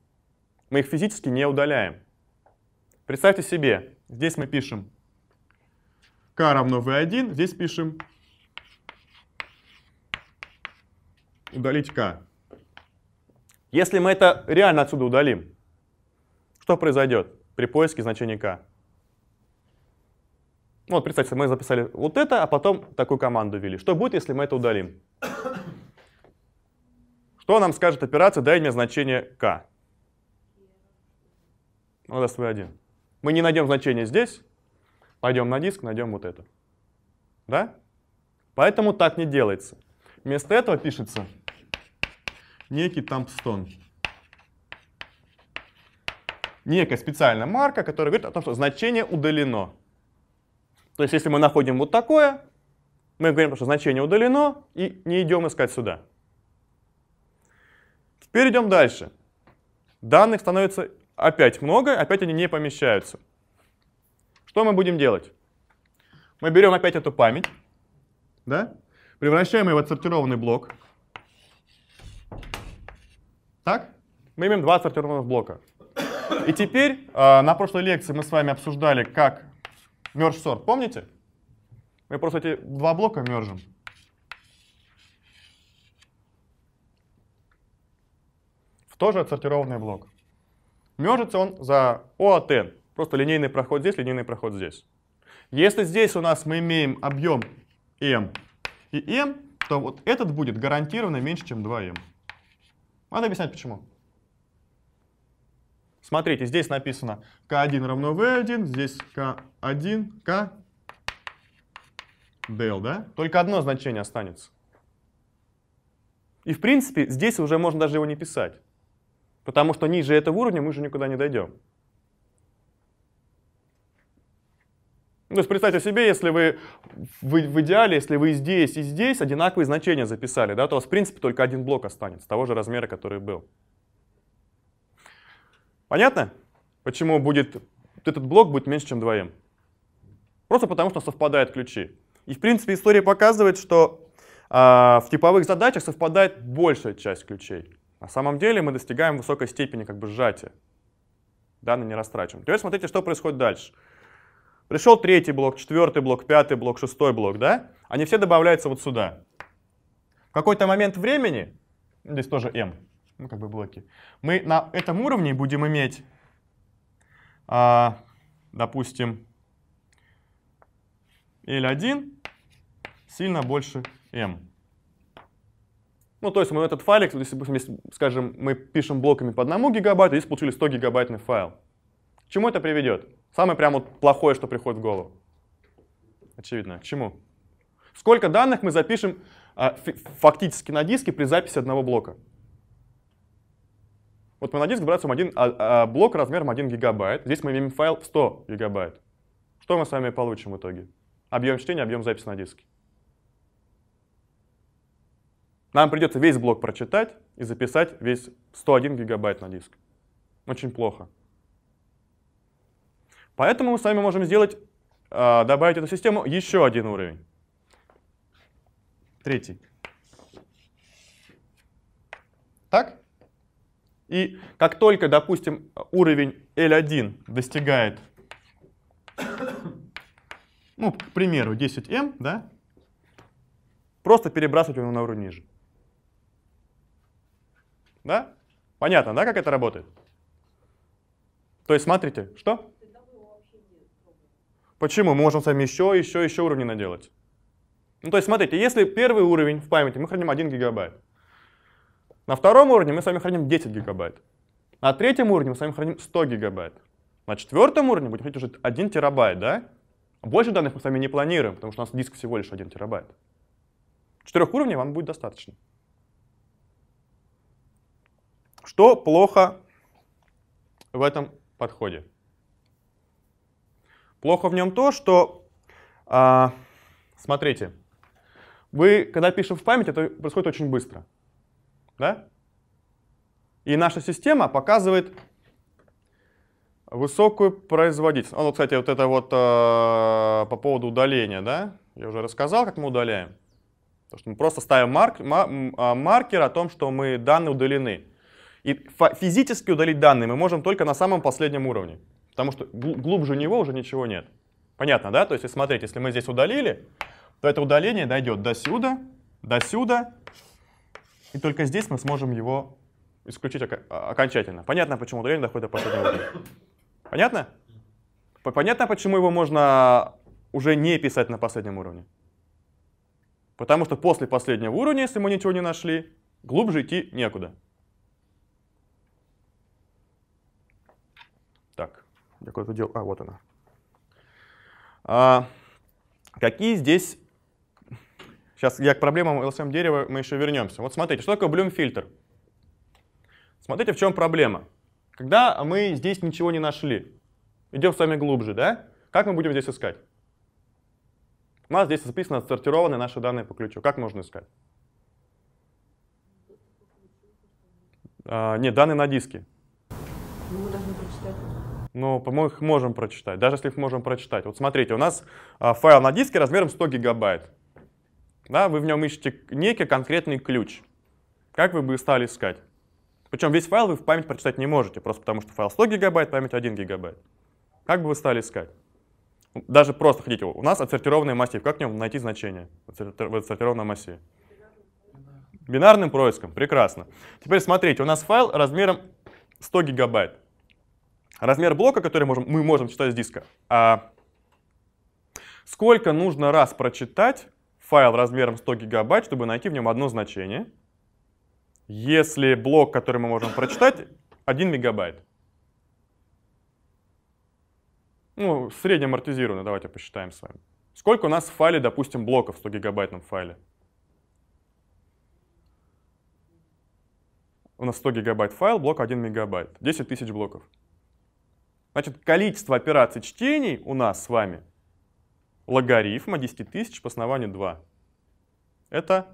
мы их физически не удаляем. Представьте себе, здесь мы пишем k равно v1, здесь пишем удалить k. Если мы это реально отсюда удалим, что произойдет при поиске значения k? Вот, представьте, мы записали вот это, а потом такую команду ввели. Что будет, если мы это удалим? Что нам скажет операция «дай мне значение k»? Она ну, даст v1. Мы не найдем значение здесь, Пойдем на диск, найдем вот это. Да? Поэтому так не делается. Вместо этого пишется некий тампстон. Некая специальная марка, которая говорит о том, что значение удалено. То есть если мы находим вот такое, мы говорим, что значение удалено, и не идем искать сюда. Теперь идем дальше. Данных становится опять много, опять они не помещаются. Что мы будем делать? Мы берем опять эту память, да? превращаем ее в отсортированный блок. Так? Мы имеем два отсортированных блока. И теперь э, на прошлой лекции мы с вами обсуждали, как мерж сорт. Помните? Мы просто эти два блока мержим. В тоже отсортированный блок. Мержится он за OAT. Просто линейный проход здесь, линейный проход здесь. Если здесь у нас мы имеем объем m и m, то вот этот будет гарантированно меньше, чем 2m. Надо объяснять, почему. Смотрите, здесь написано k1 равно v1, здесь k1, k, del, да? Только одно значение останется. И, в принципе, здесь уже можно даже его не писать, потому что ниже этого уровня мы уже никуда не дойдем. Ну, то есть представьте себе, если вы в, в идеале, если вы здесь и здесь одинаковые значения записали, да, то у вас в принципе только один блок останется того же размера, который был. Понятно, почему будет, этот блок будет меньше, чем двоим? Просто потому, что совпадают ключи. И в принципе история показывает, что э, в типовых задачах совпадает большая часть ключей. На самом деле мы достигаем высокой степени как бы сжатия. Данные не растрачиваем. Теперь смотрите, что происходит дальше. Пришел третий блок, четвертый блок, пятый блок, шестой блок, да? Они все добавляются вот сюда. В какой-то момент времени, здесь тоже m, ну как бы блоки, мы на этом уровне будем иметь, а, допустим, L1 сильно больше m. Ну, то есть мы этот файлик, если, скажем, мы пишем блоками по одному гигабайту, здесь получили 100 гигабайтный файл. К чему это приведет? Самое прямо вот плохое, что приходит в голову. Очевидно. К чему? Сколько данных мы запишем а, фактически на диске при записи одного блока? Вот мы на диск бросаем один, а, а, блок размером 1 гигабайт. Здесь мы имеем файл в 100 гигабайт. Что мы с вами получим в итоге? Объем чтения, объем записи на диске. Нам придется весь блок прочитать и записать весь 101 гигабайт на диск. Очень плохо. Поэтому мы с вами можем сделать, а, добавить эту систему еще один уровень. Третий. Так? И как только, допустим, уровень L1 достигает, ну, к примеру, 10m, да, просто перебрасывать его на уровень ниже. Да? Понятно, да, как это работает? То есть смотрите, что? Почему? Мы можем с вами еще, еще, еще уровней наделать. Ну, то есть, смотрите, если первый уровень в памяти мы храним 1 гигабайт, на втором уровне мы с вами храним 10 гигабайт, на третьем уровне мы с вами храним 100 гигабайт, на четвертом уровне будем хранить уже 1 терабайт, да? Больше данных мы с вами не планируем, потому что у нас диск всего лишь 1 терабайт. Четырех уровней вам будет достаточно. Что плохо в этом подходе? Плохо в нем то, что, а, смотрите, вы, когда пишем в память, это происходит очень быстро. Да? И наша система показывает высокую производительность. А вот, кстати, вот это вот э, по поводу удаления, да? Я уже рассказал, как мы удаляем. То, что мы просто ставим марк, а, маркер о том, что мы данные удалены. И физически удалить данные мы можем только на самом последнем уровне потому что глубже него уже ничего нет. Понятно, да? То есть, смотрите, если мы здесь удалили, то это удаление дойдет до сюда, до сюда, и только здесь мы сможем его исключить а, окончательно. Понятно, почему удаление доходит до последнего уровня. Понятно? Понятно, почему его можно уже не писать на последнем уровне. Потому что после последнего уровня, если мы ничего не нашли, глубже идти некуда. Я куда-то дел... А, вот она. А, какие здесь... Сейчас я к проблемам LSM дерева мы еще вернемся. Вот смотрите, что такое Bloom фильтр? Смотрите, в чем проблема. Когда мы здесь ничего не нашли, идем с вами глубже, да? Как мы будем здесь искать? У нас здесь записано отсортированы наши данные по ключу. Как можно искать? А, нет, данные на диске но по-моему их можем прочитать, даже если их можем прочитать. Вот смотрите, у нас а, файл на диске размером 100 гигабайт. Да, вы в нем ищете некий конкретный ключ. Как вы бы стали искать? Причем весь файл вы в память прочитать не можете, просто потому что файл 100 гигабайт, память 1 гигабайт. Как бы вы стали искать? Даже просто хотите, у нас отсортированный массив, как в нем найти значение в отсортированном массиве? Бинарным поиском, прекрасно. Теперь смотрите, у нас файл размером 100 гигабайт размер блока, который можем, мы можем читать с диска. А сколько нужно раз прочитать файл размером 100 гигабайт, чтобы найти в нем одно значение, если блок, который мы можем прочитать, 1 мегабайт. Ну, средне амортизированно, давайте посчитаем с вами. Сколько у нас в файле, допустим, блоков в 100 гигабайтном файле? У нас 100 гигабайт файл, блок 1 мегабайт. 10 тысяч блоков. Значит, количество операций чтений у нас с вами логарифма 10 тысяч по основанию 2. Это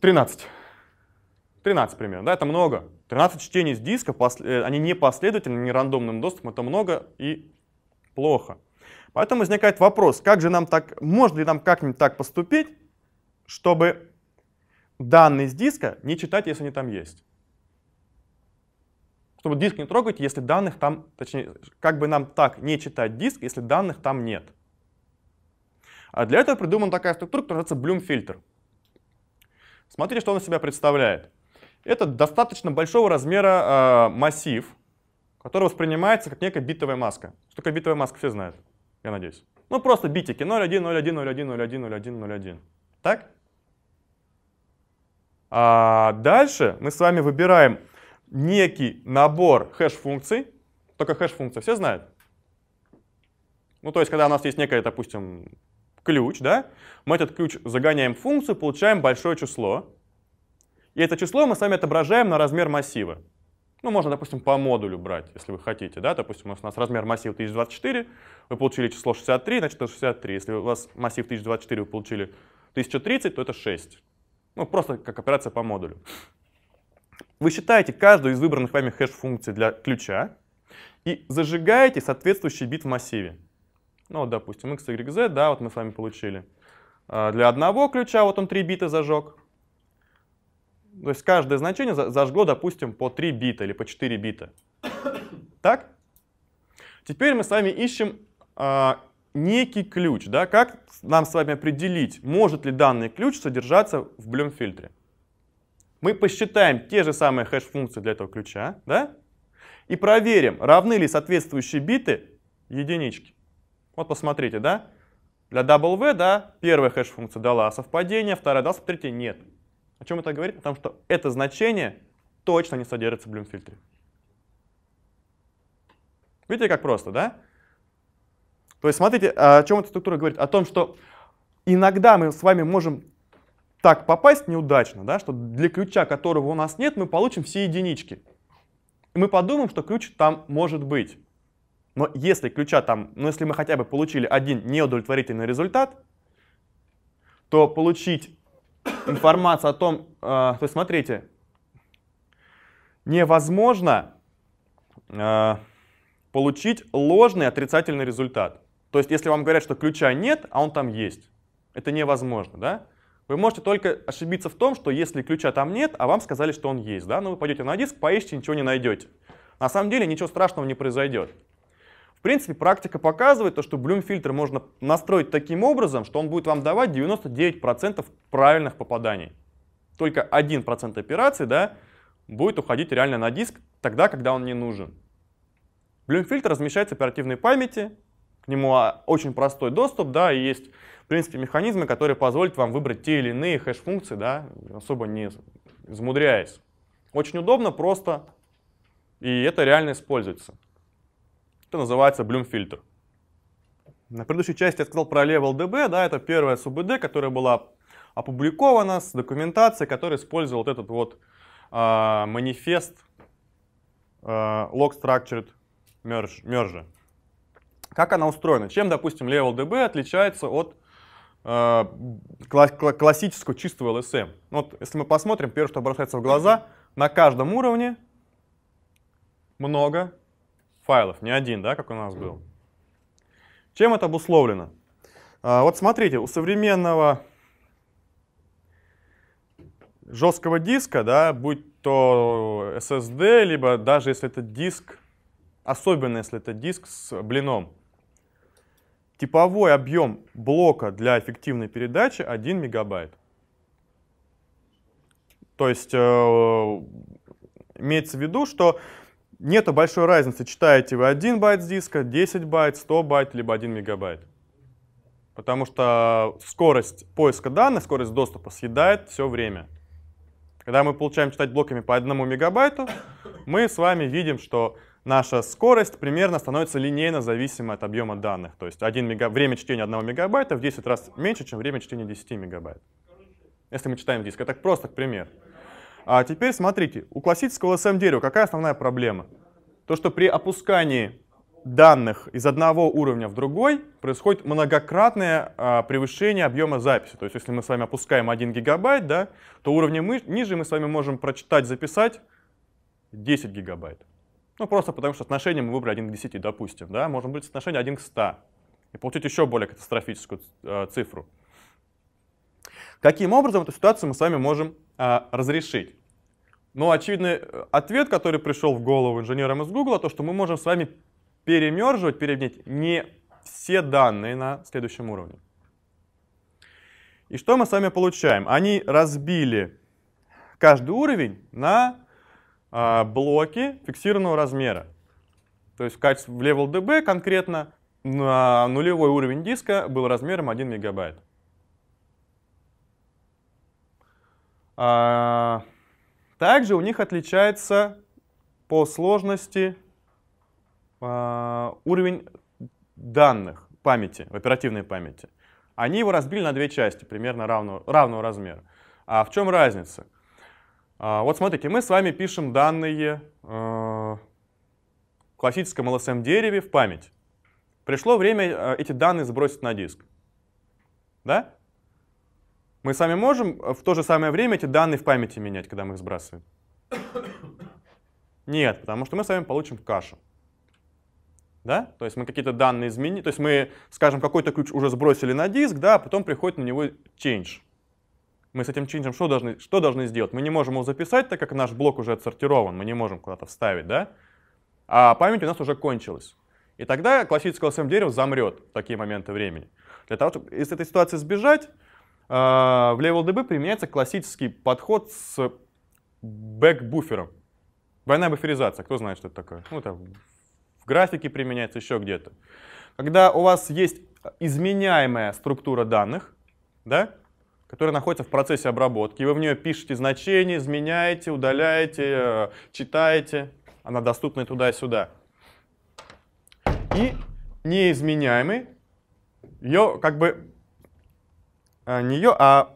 13. 13 примерно, да, это много. 13 чтений с диска, э, они не последовательны, не рандомным доступом, это много и плохо. Поэтому возникает вопрос, как же нам так, можно ли нам как-нибудь так поступить, чтобы данные с диска не читать, если они там есть чтобы диск не трогать, если данных там, точнее, как бы нам так не читать диск, если данных там нет. А для этого придумана такая структура, которая называется Bloom фильтр. Смотрите, что он из себя представляет. Это достаточно большого размера э, массив, который воспринимается как некая битовая маска. Что такое битовая маска, все знают, я надеюсь. Ну, просто битики 01, 01, 01, 01, 01, 01. Так? А дальше мы с вами выбираем некий набор хэш-функций, только хэш функция все знают. Ну, то есть, когда у нас есть некая, допустим, ключ, да, мы этот ключ загоняем в функцию, получаем большое число. И это число мы с вами отображаем на размер массива. Ну, можно, допустим, по модулю брать, если вы хотите. Да? Допустим, у нас размер массива 1024, вы получили число 63, значит, это 63. Если у вас массив 1024, вы получили 1030, то это 6. Ну, просто как операция по модулю. Вы считаете каждую из выбранных вами хэш-функций для ключа и зажигаете соответствующий бит в массиве. Ну вот, допустим, x, y, z, да, вот мы с вами получили. А, для одного ключа вот он 3 бита зажег. То есть каждое значение зажгло, допустим, по 3 бита или по 4 бита. Так? Теперь мы с вами ищем а, некий ключ. Да? Как нам с вами определить, может ли данный ключ содержаться в блем фильтре? мы посчитаем те же самые хэш-функции для этого ключа, да? И проверим, равны ли соответствующие биты единички. Вот посмотрите, да? Для W, да, первая хэш-функция дала совпадение, вторая дала совпадение, нет. О чем это говорит? О том, что это значение точно не содержится в блюм-фильтре. Видите, как просто, да? То есть смотрите, о чем эта структура говорит? О том, что иногда мы с вами можем так попасть неудачно, да, что для ключа, которого у нас нет, мы получим все единички. И мы подумаем, что ключ там может быть. Но если ключа там, ну если мы хотя бы получили один неудовлетворительный результат, то получить информацию о том, э, то есть смотрите, невозможно э, получить ложный отрицательный результат. То есть если вам говорят, что ключа нет, а он там есть, это невозможно, да? Вы можете только ошибиться в том, что если ключа там нет, а вам сказали, что он есть, да, но ну, вы пойдете на диск, поищите, ничего не найдете. На самом деле ничего страшного не произойдет. В принципе, практика показывает то, что Bloom фильтр можно настроить таким образом, что он будет вам давать 99% правильных попаданий. Только 1% операций да, будет уходить реально на диск тогда, когда он не нужен. Bloom фильтр размещается в оперативной памяти, к нему а, очень простой доступ, да, и есть в принципе, механизмы, которые позволят вам выбрать те или иные хэш-функции, да, особо не измудряясь. Очень удобно, просто, и это реально используется. Это называется Bloom фильтр. На предыдущей части я сказал про LevelDB, да, это первая СУБД, которая была опубликована с документацией, которая использовала вот этот вот э, манифест э, Log Structured Merge. Как она устроена? Чем, допустим, LevelDB отличается от Э, классическую чистую LSM. Ну, вот если мы посмотрим, первое, что бросается в глаза, на каждом уровне много файлов, не один, да, как у нас был. Чем это обусловлено? Э, вот смотрите, у современного жесткого диска, да, будь то SSD, либо даже если это диск, особенно если это диск с блином, Типовой объем блока для эффективной передачи 1 мегабайт. То есть э, имеется в виду, что нет большой разницы, читаете вы 1 байт с диска, 10 байт, 100 байт, либо 1 мегабайт. Потому что скорость поиска данных, скорость доступа съедает все время. Когда мы получаем читать блоками по 1 мегабайту, мы с вами видим, что наша скорость примерно становится линейно зависима от объема данных. То есть 1 мега... время чтения 1 мегабайта в 10 раз меньше, чем время чтения 10 мегабайт. Если мы читаем диск. Это просто пример. А теперь смотрите, у классического LSM-дерева какая основная проблема? То, что при опускании данных из одного уровня в другой происходит многократное а, превышение объема записи. То есть если мы с вами опускаем 1 гигабайт, да, то уровнем ниже мы с вами можем прочитать, записать 10 гигабайт. Ну, просто потому что отношение мы выбрали 1 к 10, допустим, да, может быть отношение 1 к 100 и получить еще более катастрофическую э, цифру. Каким образом эту ситуацию мы с вами можем э, разрешить? Ну, очевидный э, ответ, который пришел в голову инженерам из Google, то, что мы можем с вами перемерживать, переменить не все данные на следующем уровне. И что мы с вами получаем? Они разбили каждый уровень на а, блоки фиксированного размера. То есть в, качестве, в Level DB конкретно на нулевой уровень диска был размером 1 мегабайт. А, также у них отличается по сложности а, уровень данных памяти, в оперативной памяти. Они его разбили на две части, примерно равного, равного размера. А в чем разница? А, вот смотрите, мы с вами пишем данные э, в классическом LSM-дереве в память. Пришло время э, эти данные сбросить на диск. Да? Мы сами можем э, в то же самое время эти данные в памяти менять, когда мы их сбрасываем? Нет, потому что мы с вами получим кашу. Да? То есть мы какие-то данные изменили, то есть мы, скажем, какой-то ключ уже сбросили на диск, да, а потом приходит на него change мы с этим чинжем что должны, что должны сделать? Мы не можем его записать, так как наш блок уже отсортирован, мы не можем куда-то вставить, да? А память у нас уже кончилась. И тогда классическое LSM-дерево замрет в такие моменты времени. Для того, чтобы из этой ситуации сбежать, а, в LevelDB применяется классический подход с бэк-буфером. Двойная буферизация. Кто знает, что это такое? Ну, это в графике применяется, еще где-то. Когда у вас есть изменяемая структура данных, да, которая находится в процессе обработки, вы в нее пишете значения, изменяете, удаляете, э, читаете. Она доступна и туда, и сюда. И неизменяемый, ее как бы, э, не ее, а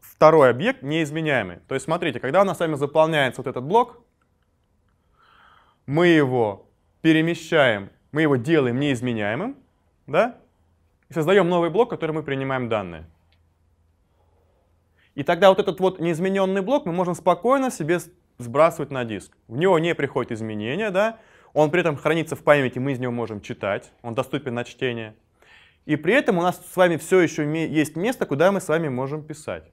второй объект неизменяемый. То есть смотрите, когда у нас с вами заполняется вот этот блок, мы его перемещаем, мы его делаем неизменяемым, да, и создаем новый блок, который мы принимаем данные. И тогда вот этот вот неизмененный блок мы можем спокойно себе сбрасывать на диск. В него не приходят изменения, да, он при этом хранится в памяти, мы из него можем читать, он доступен на чтение. И при этом у нас с вами все еще есть место, куда мы с вами можем писать.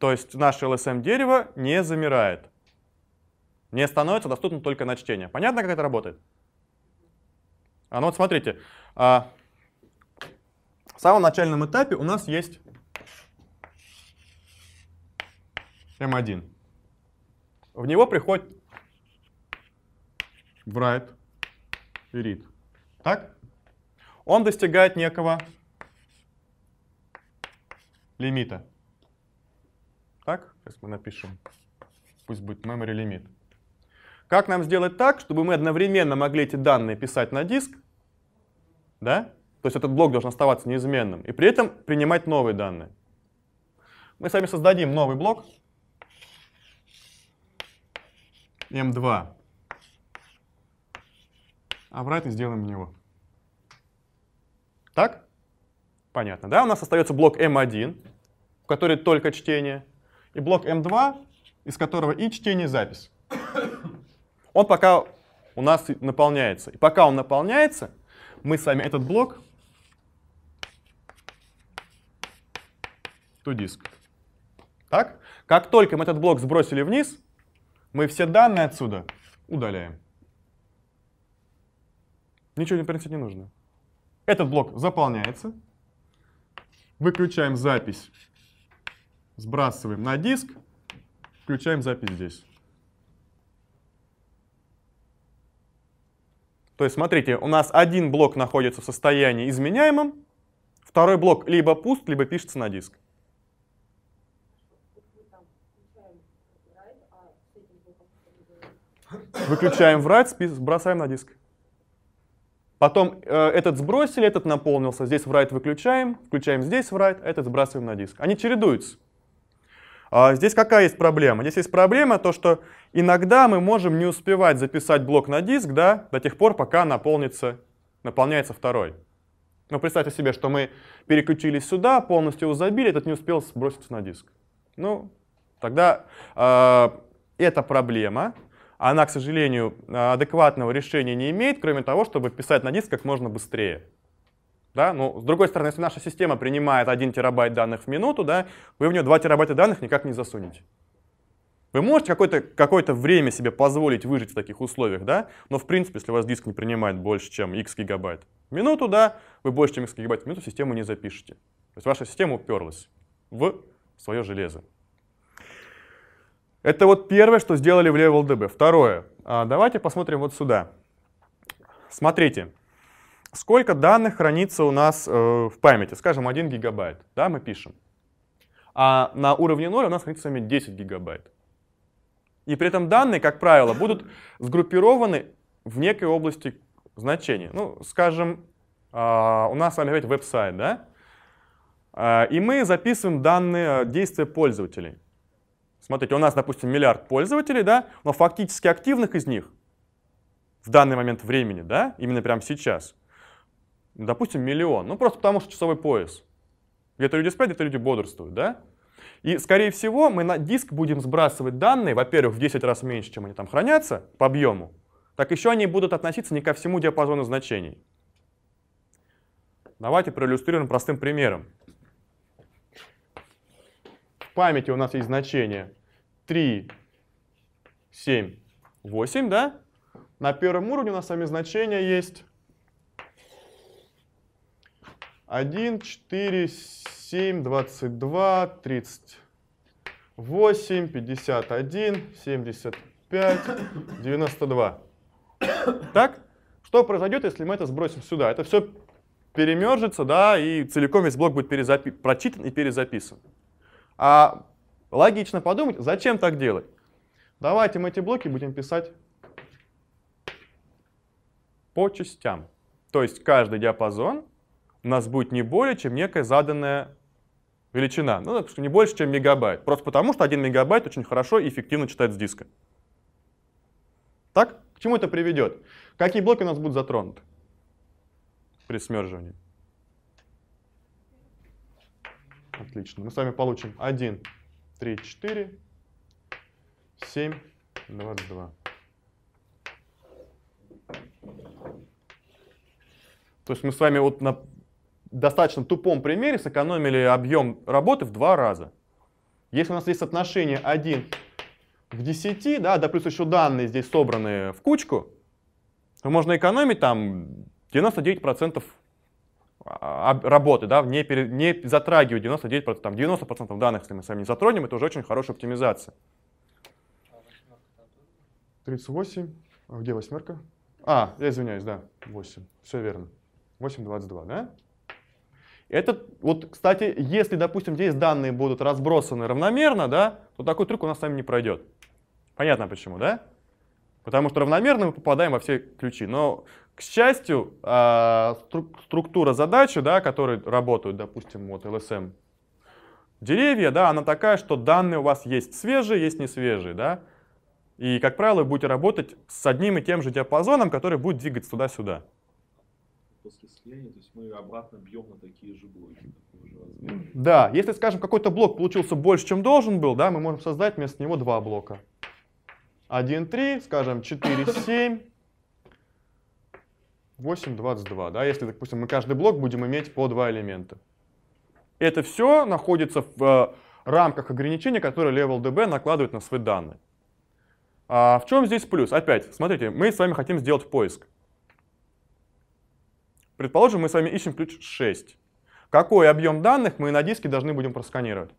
То есть наше LSM-дерево не замирает. Не становится доступным только на чтение. Понятно, как это работает? А ну вот смотрите, а, в самом начальном этапе у нас есть М 1 В него приходит write и read. Так? Он достигает некого лимита. Так? Сейчас мы напишем. Пусть будет memory лимит. Как нам сделать так, чтобы мы одновременно могли эти данные писать на диск, да? То есть этот блок должен оставаться неизменным, и при этом принимать новые данные. Мы сами создадим новый блок, М2. Обратно сделаем него. Так? Понятно, да? У нас остается блок М1, в который только чтение, и блок М2, из которого и чтение, и запись. Он пока у нас наполняется. И пока он наполняется, мы с вами этот блок to диск. Так? Как только мы этот блок сбросили вниз, мы все данные отсюда удаляем. Ничего не приносить не нужно. Этот блок заполняется. Выключаем запись, сбрасываем на диск, включаем запись здесь. То есть, смотрите, у нас один блок находится в состоянии изменяемом, второй блок либо пуст, либо пишется на диск. Выключаем врать, список, бросаем на диск. Потом э, этот сбросили, этот наполнился. Здесь врайт выключаем, включаем здесь врайт, этот сбрасываем на диск. Они чередуются. А здесь какая есть проблема? Здесь есть проблема то, что иногда мы можем не успевать записать блок на диск да, до тех пор, пока наполнится, наполняется второй. Но представьте себе, что мы переключились сюда, полностью его забили, этот не успел сброситься на диск. Ну, тогда э, это проблема она, к сожалению, адекватного решения не имеет, кроме того, чтобы писать на диск как можно быстрее. Да? Но, ну, с другой стороны, если наша система принимает 1 терабайт данных в минуту, да, вы в нее 2 терабайта данных никак не засунете. Вы можете какое-то какое время себе позволить выжить в таких условиях, да? но в принципе, если у вас диск не принимает больше, чем x гигабайт в минуту, да, вы больше, чем x гигабайт в минуту систему не запишете. То есть ваша система уперлась в свое железо. Это вот первое, что сделали в LevelDB. Второе. А, давайте посмотрим вот сюда. Смотрите, сколько данных хранится у нас э, в памяти, скажем, 1 гигабайт, да, мы пишем. А на уровне 0 у нас хранится с вами 10 гигабайт. И при этом данные, как правило, будут сгруппированы в некой области значения. Ну, скажем, а, у нас с вами опять веб-сайт, да? А, и мы записываем данные э, действия пользователей. Смотрите, у нас, допустим, миллиард пользователей, да, но фактически активных из них в данный момент времени, да, именно прямо сейчас, ну, допустим, миллион. Ну, просто потому что часовой пояс. Где-то люди спят, где-то люди бодрствуют, да? И, скорее всего, мы на диск будем сбрасывать данные, во-первых, в 10 раз меньше, чем они там хранятся по объему, так еще они будут относиться не ко всему диапазону значений. Давайте проиллюстрируем простым примером памяти у нас есть значение 3, 7, 8, да? На первом уровне у нас с вами значения есть 1, 4, 7, 22, 38, 51, 75, 92. Так? Что произойдет, если мы это сбросим сюда? Это все перемержится, да, и целиком весь блок будет прочитан и перезаписан. А логично подумать, зачем так делать? Давайте мы эти блоки будем писать по частям. То есть каждый диапазон у нас будет не более, чем некая заданная величина. Ну, так что не больше, чем мегабайт. Просто потому, что один мегабайт очень хорошо и эффективно читает с диска. Так? К чему это приведет? Какие блоки у нас будут затронуты при смерживании? Отлично. Мы с вами получим 1, 3, 4, 7, 22. То есть мы с вами вот на достаточно тупом примере сэкономили объем работы в два раза. Если у нас есть отношение 1 к 10, да, да плюс еще данные здесь собраны в кучку, то можно экономить там 99% а, работы, да, не, пере, не затрагивая 99%, там 90% данных, если мы с вами не затронем, это уже очень хорошая оптимизация. 38, а где восьмерка? А, я извиняюсь, да, 8, все верно. 8,22, да? Это, вот, кстати, если, допустим, здесь данные будут разбросаны равномерно, да, то такой трюк у нас с вами не пройдет. Понятно почему, да? Потому что равномерно мы попадаем во все ключи. Но, к счастью, а, структура задачи, да, которые работают, допустим, вот LSM деревья, да, она такая, что данные у вас есть свежие, есть не свежие, да. И, как правило, вы будете работать с одним и тем же диапазоном, который будет двигаться туда-сюда. После слияния, то есть мы обратно бьем на такие же блоки. Да, если, скажем, какой-то блок получился больше, чем должен был, да, мы можем создать вместо него два блока. 1, 3, скажем, 4, 7, 8, 22. Да? Если, допустим, мы каждый блок будем иметь по два элемента. Это все находится в э, рамках ограничения, которые LevelDB накладывает на свои данные. А в чем здесь плюс? Опять, смотрите, мы с вами хотим сделать поиск. Предположим, мы с вами ищем ключ 6. Какой объем данных мы на диске должны будем просканировать?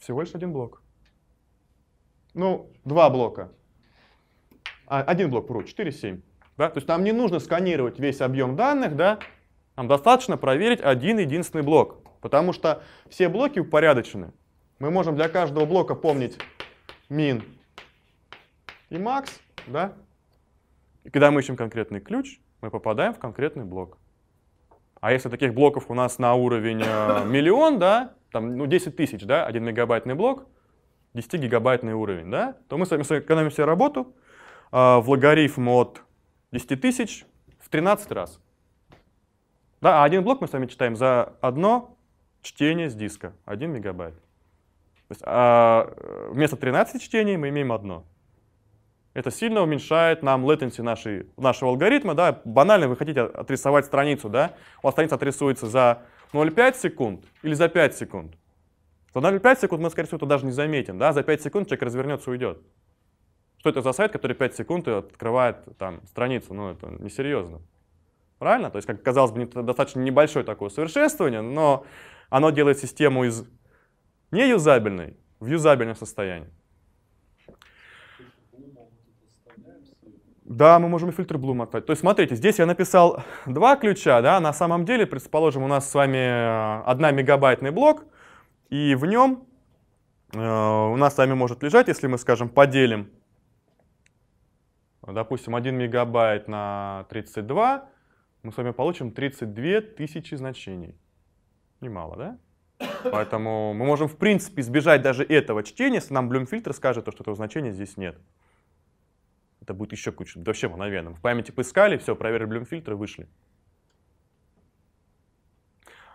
Всего лишь один блок ну, два блока. А, один блок, пру, 4, 7. Да? То есть нам не нужно сканировать весь объем данных, да? нам достаточно проверить один единственный блок, потому что все блоки упорядочены. Мы можем для каждого блока помнить min и max. Да? И когда мы ищем конкретный ключ, мы попадаем в конкретный блок. А если таких блоков у нас на уровень э, миллион, да, там, ну, 10 тысяч, да, Один мегабайтный блок, 10-гигабайтный уровень, да, то мы с вами сэкономим себе работу э, в логарифм от 10 тысяч в 13 раз. Да, а один блок мы с вами читаем за одно чтение с диска, 1 мегабайт. То есть, а вместо 13 чтений мы имеем одно. Это сильно уменьшает нам latency нашей, нашего алгоритма. Да? Банально вы хотите отрисовать страницу, да? у вас страница отрисуется за 0,5 секунд или за 5 секунд. То даже 5 секунд мы, скорее всего, это даже не заметим. Да? За 5 секунд человек развернется и уйдет. Что это за сайт, который 5 секунд открывает там, страницу? Ну, это несерьезно. Правильно? То есть, как казалось бы, достаточно небольшое такое совершенствование, но оно делает систему из неюзабельной в юзабельное состояние. Да, мы можем и фильтр Bloom отправить. То есть смотрите, здесь я написал два ключа, да, на самом деле, предположим, у нас с вами 1 э, мегабайтный блок, и в нем э, у нас с вами может лежать, если мы, скажем, поделим, допустим, 1 мегабайт на 32, мы с вами получим 32 тысячи значений. Немало, да? Поэтому мы можем, в принципе, избежать даже этого чтения, если нам Bloom фильтр скажет, что этого значения здесь нет. Это будет еще куча, да вообще мгновенно. В памяти поискали, все, проверили Блюмфильтр и вышли.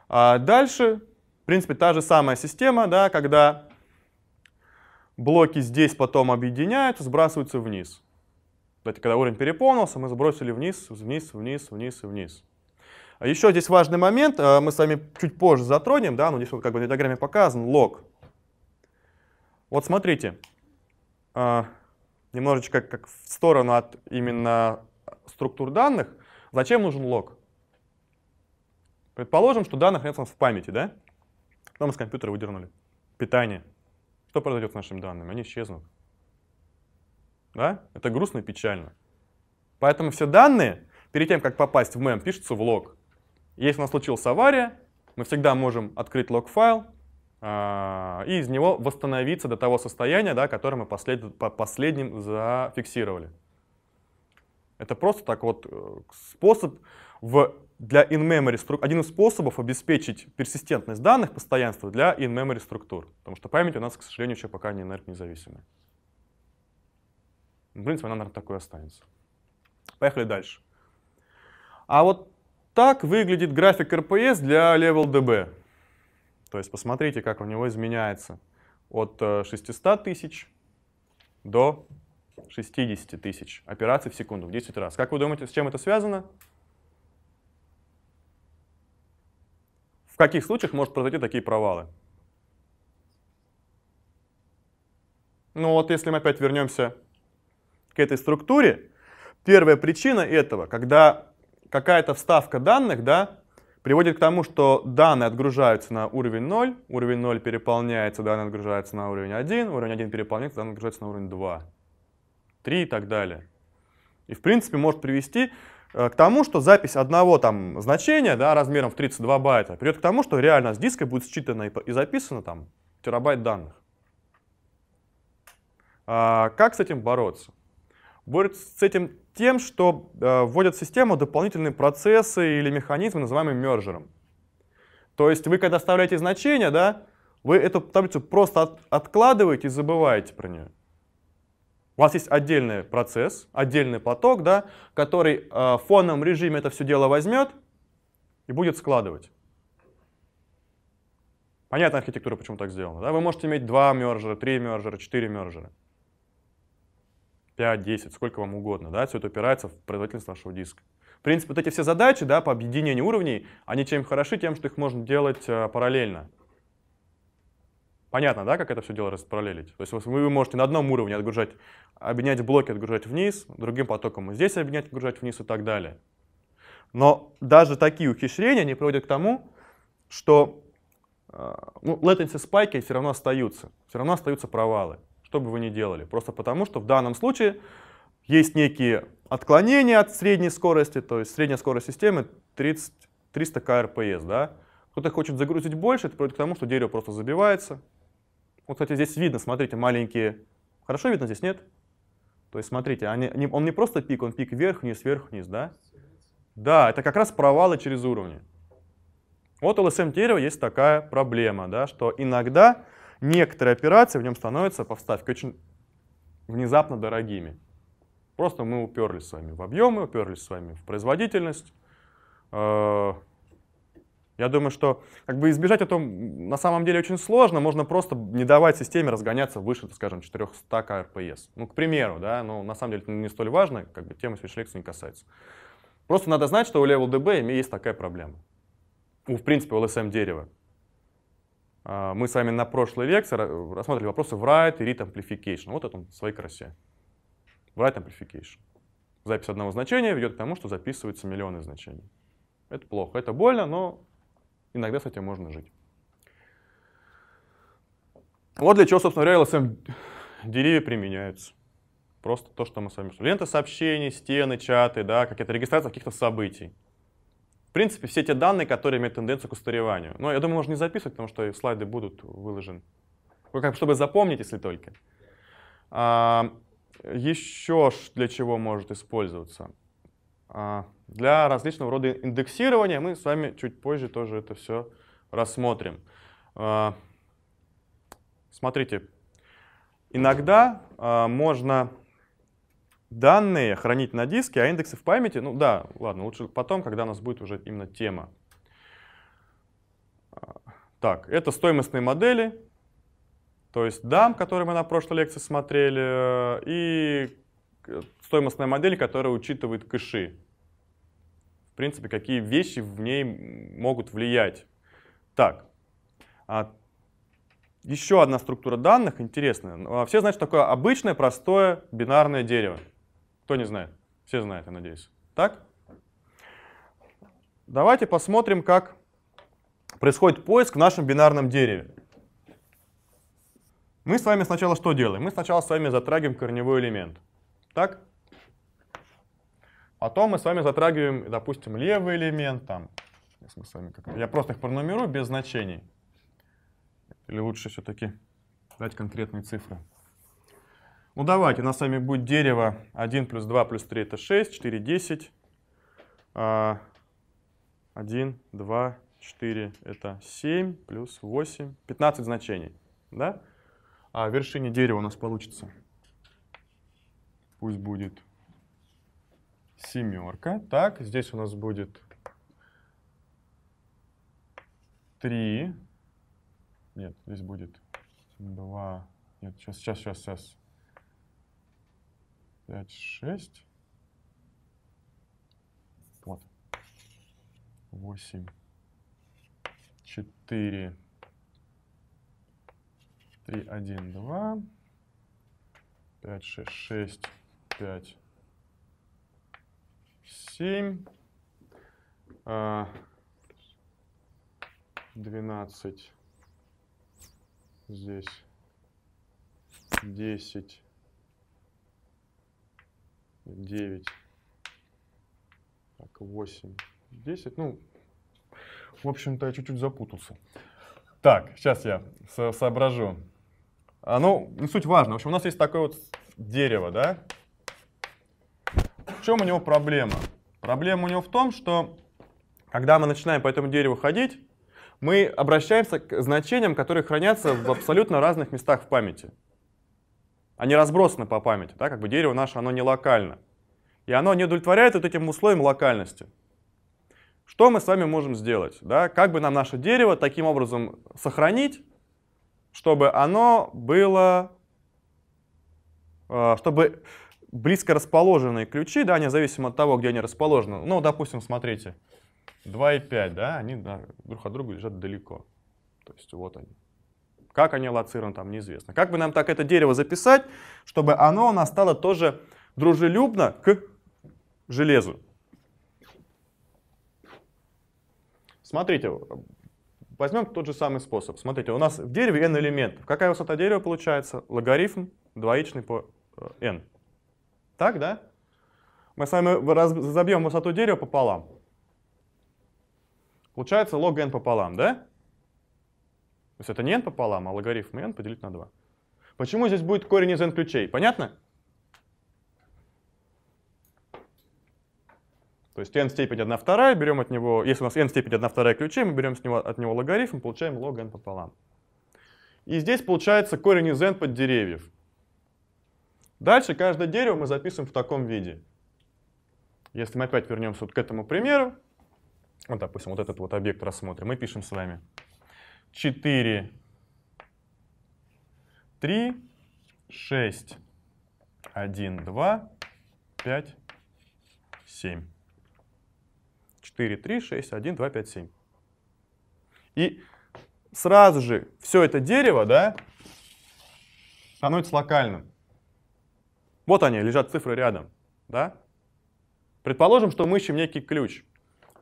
А дальше принципе, та же самая система, да, когда блоки здесь потом объединяются, сбрасываются вниз. Кстати, когда уровень переполнился, мы сбросили вниз, вниз, вниз, вниз и вниз. А Еще здесь важный момент, э, мы с вами чуть позже затронем, да, но здесь вот как бы на диаграмме показан, лог. Вот смотрите, э, немножечко как в сторону от именно структур данных, зачем нужен лог? Предположим, что данных нет в памяти, да? Потом из компьютера выдернули. Питание. Что произойдет с нашими данными? Они исчезнут. Да? Это грустно и печально. Поэтому все данные, перед тем, как попасть в мем, пишутся в лог. Если у нас случилась авария, мы всегда можем открыть лог-файл э и из него восстановиться до того состояния, да, которое мы послед, по последним зафиксировали. Это просто так вот э, способ в для in-memory струк... один из способов обеспечить персистентность данных, постоянство для in-memory структур. Потому что память у нас, к сожалению, еще пока не энергонезависимая. Ну, в принципе, она, наверное, такой останется. Поехали дальше. А вот так выглядит график РПС для LevelDB, То есть посмотрите, как у него изменяется от 600 э, тысяч до 60 тысяч операций в секунду, в 10 раз. Как вы думаете, с чем это связано? каких случаях может произойти такие провалы? Ну вот если мы опять вернемся к этой структуре, первая причина этого, когда какая-то вставка данных да, приводит к тому, что данные отгружаются на уровень 0, уровень 0 переполняется, данные отгружаются на уровень 1, уровень 1 переполняется, данные отгружаются на уровень 2, 3 и так далее. И в принципе может привести Э, к тому, что запись одного там значения да, размером в 32 байта придет к тому, что реально с диска будет считано и записано там терабайт данных. А как с этим бороться? Борется с этим тем, что э, вводят в систему дополнительные процессы или механизмы, называемые мержером. То есть вы, когда оставляете значение, да, вы эту таблицу просто от, откладываете и забываете про нее. У вас есть отдельный процесс, отдельный поток, да, который э, в фоновом режиме это все дело возьмет и будет складывать. Понятно архитектура, почему так сделано, Да? Вы можете иметь два мержера, три мержера, четыре мержера. 5, 10, сколько вам угодно. Да? Все это упирается в производительность вашего диска. В принципе, вот эти все задачи да, по объединению уровней, они чем хороши, тем, что их можно делать э, параллельно. Понятно, да, как это все дело распараллелить? То есть вы можете на одном уровне отгружать, объединять блоки, отгружать вниз, другим потоком здесь объединять, отгружать вниз и так далее. Но даже такие ухищрения не приводят к тому, что э, ну, latency спайки все равно остаются, все равно остаются провалы, что бы вы ни делали. Просто потому, что в данном случае есть некие отклонения от средней скорости, то есть средняя скорость системы 30, 300 крпс, да? Кто-то хочет загрузить больше, это приводит к тому, что дерево просто забивается, вот, кстати, здесь видно, смотрите, маленькие. Хорошо видно, здесь нет? То есть, смотрите, они, он не просто пик, он пик вверх-вниз, вверх-вниз, да? Да, это как раз провалы через уровни. Вот у LSM есть такая проблема, да, что иногда некоторые операции в нем становятся по вставке очень внезапно дорогими. Просто мы уперлись с вами в объемы, уперлись с вами в производительность, э, я думаю, что как бы избежать этого на самом деле очень сложно. Можно просто не давать системе разгоняться выше, скажем, 400 kRps. Ну, к примеру, да, но на самом деле это не столь важно, как бы тема сегодняшней не касается. Просто надо знать, что у leveldb DB есть такая проблема. Ну, в принципе, у LSM дерева. А, мы с вами на прошлой лекции рассматривали вопросы write и read amplification. Вот это он в своей красе. Write amplification. Запись одного значения ведет к тому, что записываются миллионы значений. Это плохо, это больно, но Иногда с этим можно жить. Вот для чего, собственно говоря, LSM деревья применяются. Просто то, что мы с вами обсуждали. Лента сообщений, стены, чаты, да, какие-то регистрации каких-то событий. В принципе, все те данные, которые имеют тенденцию к устареванию. Но я думаю, можно не записывать, потому что слайды будут выложены. Ну, как, чтобы запомнить, если только. А, еще для чего может использоваться? А, для различного рода индексирования. Мы с вами чуть позже тоже это все рассмотрим. А, смотрите, иногда а, можно данные хранить на диске, а индексы в памяти, ну да, ладно, лучше потом, когда у нас будет уже именно тема. А, так, это стоимостные модели, то есть DAM, который мы на прошлой лекции смотрели, э, и э, стоимостная модель, которая учитывает кэши принципе, какие вещи в ней могут влиять. Так, а, еще одна структура данных интересная. Ну, а все знают, что такое обычное, простое бинарное дерево. Кто не знает? Все знают, я надеюсь. Так? Давайте посмотрим, как происходит поиск в нашем бинарном дереве. Мы с вами сначала что делаем? Мы сначала с вами затрагиваем корневой элемент. Так? А то мы с вами затрагиваем, допустим, левый элемент, там, если мы с вами я просто их пронумерую без значений. Или лучше все-таки дать конкретные цифры. Ну давайте, у нас с вами будет дерево 1 плюс 2 плюс 3 это 6, 4, 10. 1, 2, 4 это 7 плюс 8, 15 значений. Да? А вершине дерева у нас получится, пусть будет семерка. Так, здесь у нас будет 3. Нет, здесь будет 2. Нет, сейчас, сейчас, сейчас, сейчас. 5, 6. Вот. 8. 4. 3, 1, 2. 5, 6, 6, 5, 7, 12, а, здесь 10, 9, так, 8, 10. Ну, в общем-то, я чуть-чуть запутался. Так, сейчас я соображу. А, ну, суть важна В общем, у нас есть такое вот дерево, да? чем у него проблема? Проблема у него в том, что когда мы начинаем по этому дереву ходить, мы обращаемся к значениям, которые хранятся в абсолютно разных местах в памяти. Они разбросаны по памяти, да, как бы дерево наше, оно не локально. И оно не удовлетворяет вот этим условиям локальности. Что мы с вами можем сделать? Да? Как бы нам наше дерево таким образом сохранить, чтобы оно было... Э, чтобы близко расположенные ключи, да, независимо от того, где они расположены. Ну, допустим, смотрите, 2 и 5, да, они да, друг от друга лежат далеко. То есть вот они. Как они лоцированы, там неизвестно. Как бы нам так это дерево записать, чтобы оно у нас стало тоже дружелюбно к железу? Смотрите, возьмем тот же самый способ. Смотрите, у нас в дереве n элементов. Какая высота дерева получается? Логарифм двоичный по э, n. Так, да? Мы с вами разобьем высоту дерева пополам. Получается лог n пополам, да? То есть это не n пополам, а логарифм n поделить на 2. Почему здесь будет корень из n ключей? Понятно? То есть n степень 1 вторая, берем от него, если у нас n степень 1 вторая ключей, мы берем с него, от него логарифм, получаем лог n пополам. И здесь получается корень из n под деревьев. Дальше каждое дерево мы записываем в таком виде. Если мы опять вернемся вот к этому примеру, вот, допустим, вот этот вот объект рассмотрим, мы пишем с вами 4, 3, 6, 1, 2, 5, 7. 4, 3, 6, 1, 2, 5, 7. И сразу же все это дерево да, становится локальным. Вот они, лежат цифры рядом, да? Предположим, что мы ищем некий ключ.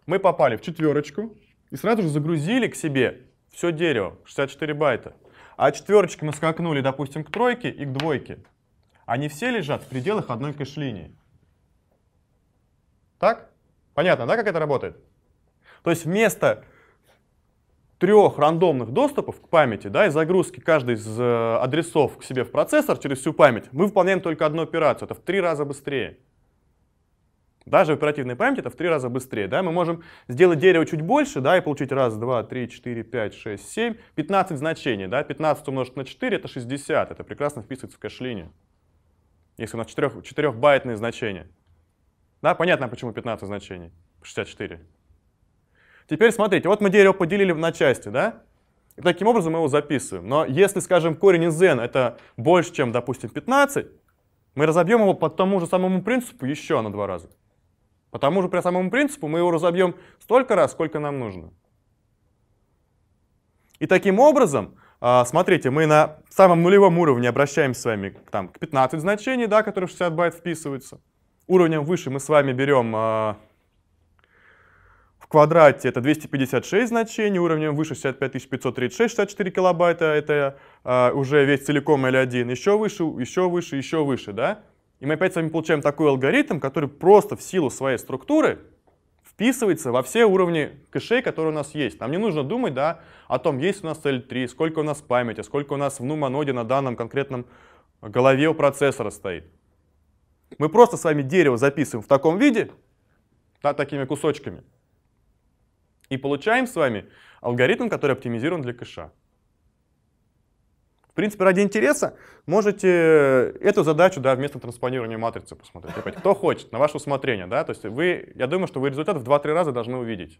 Мы попали в четверочку и сразу же загрузили к себе все дерево, 64 байта. А четверочки мы скакнули, допустим, к тройке и к двойке. Они все лежат в пределах одной кэш-линии. Так? Понятно, да, как это работает? То есть вместо трех рандомных доступов к памяти, да, и загрузки каждой из э, адресов к себе в процессор через всю память, мы выполняем только одну операцию, это в три раза быстрее. Даже в оперативной памяти это в три раза быстрее. Да? Мы можем сделать дерево чуть больше да, и получить раз, два, три, четыре, пять, шесть, семь, 15 значений. Да? 15 умножить на 4 — это 60. Это прекрасно вписывается в кэш-линию, если у нас 4, байтные значения. Да, понятно, почему 15 значений, 64. Теперь смотрите, вот мы дерево поделили на части, да? И таким образом мы его записываем. Но если, скажем, корень из n это больше, чем, допустим, 15, мы разобьем его по тому же самому принципу еще на два раза. По тому же при самому принципу мы его разобьем столько раз, сколько нам нужно. И таким образом, а, смотрите, мы на самом нулевом уровне обращаемся с вами там, к 15 значений, да, которые в 60 байт вписываются. Уровнем выше мы с вами берем а, квадрате это 256 значений, уровнем выше 65 536, 64 килобайта, это э, уже весь целиком L1, еще выше, еще выше, еще выше, да? И мы опять с вами получаем такой алгоритм, который просто в силу своей структуры вписывается во все уровни кэшей, которые у нас есть. Нам не нужно думать да, о том, есть у нас L3, сколько у нас памяти, сколько у нас в нуманоде на данном конкретном голове у процессора стоит. Мы просто с вами дерево записываем в таком виде, да, такими кусочками. И получаем с вами алгоритм, который оптимизирован для кэша. В принципе, ради интереса можете э, эту задачу да, вместо транспонирования матрицы посмотреть. Опять, типа, кто хочет, на ваше усмотрение. Да? То есть вы, я думаю, что вы результат в 2-3 раза должны увидеть.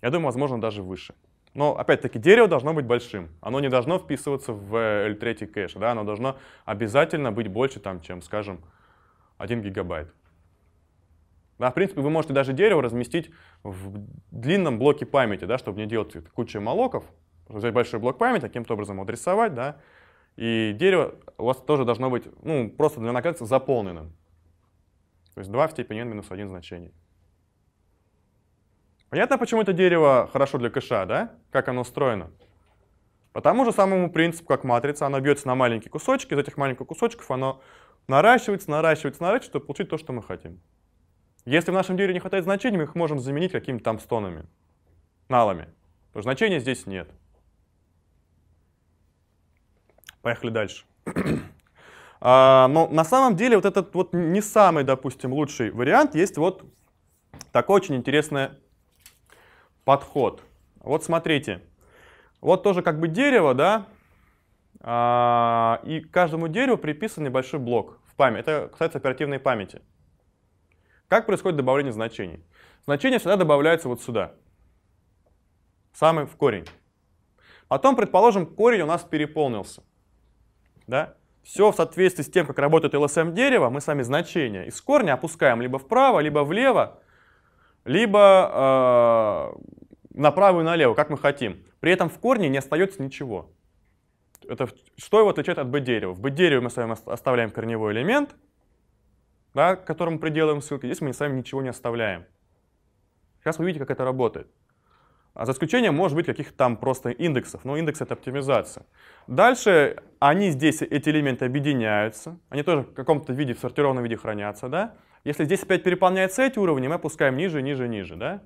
Я думаю, возможно, даже выше. Но, опять-таки, дерево должно быть большим. Оно не должно вписываться в э, L3 кэш. Да? Оно должно обязательно быть больше, там, чем, скажем, 1 гигабайт. Да, в принципе, вы можете даже дерево разместить в длинном блоке памяти, да, чтобы не делать кучу молоков, взять большой блок памяти, а каким-то образом адресовать, да, и дерево у вас тоже должно быть, ну, просто для накладки заполненным. То есть 2 в степени n минус 1 значений. Понятно, почему это дерево хорошо для кэша, да? Как оно устроено? По тому же самому принципу, как матрица, оно бьется на маленькие кусочки, из этих маленьких кусочков оно наращивается, наращивается, наращивается, чтобы получить то, что мы хотим. Если в нашем деле не хватает значений, мы их можем заменить какими-то там стонами, налами. Потому что значения здесь нет. Поехали дальше. а, но ну, на самом деле вот этот вот не самый, допустим, лучший вариант. Есть вот такой очень интересный подход. Вот смотрите. Вот тоже как бы дерево, да, а, и каждому дереву приписан небольшой блок в память. Это касается оперативной памяти. Как происходит добавление значений? Значения всегда добавляются вот сюда, самый в корень. Потом, предположим, корень у нас переполнился. Да? Все в соответствии с тем, как работает LSM дерево, мы сами значения из корня опускаем либо вправо, либо влево, либо э, направо и налево, как мы хотим. При этом в корне не остается ничего. Это, что его отличает от B-дерева? В B-дереве мы с вами оставляем корневой элемент — да, к которому приделаем ссылки. Здесь мы сами ничего не оставляем. Сейчас вы видите, как это работает. А за исключением, может быть, каких-то там просто индексов. Но индекс — это оптимизация. Дальше они здесь, эти элементы, объединяются. Они тоже в каком-то виде, в сортированном виде хранятся. Да? Если здесь опять переполняются эти уровни, мы опускаем ниже, ниже, ниже. Да?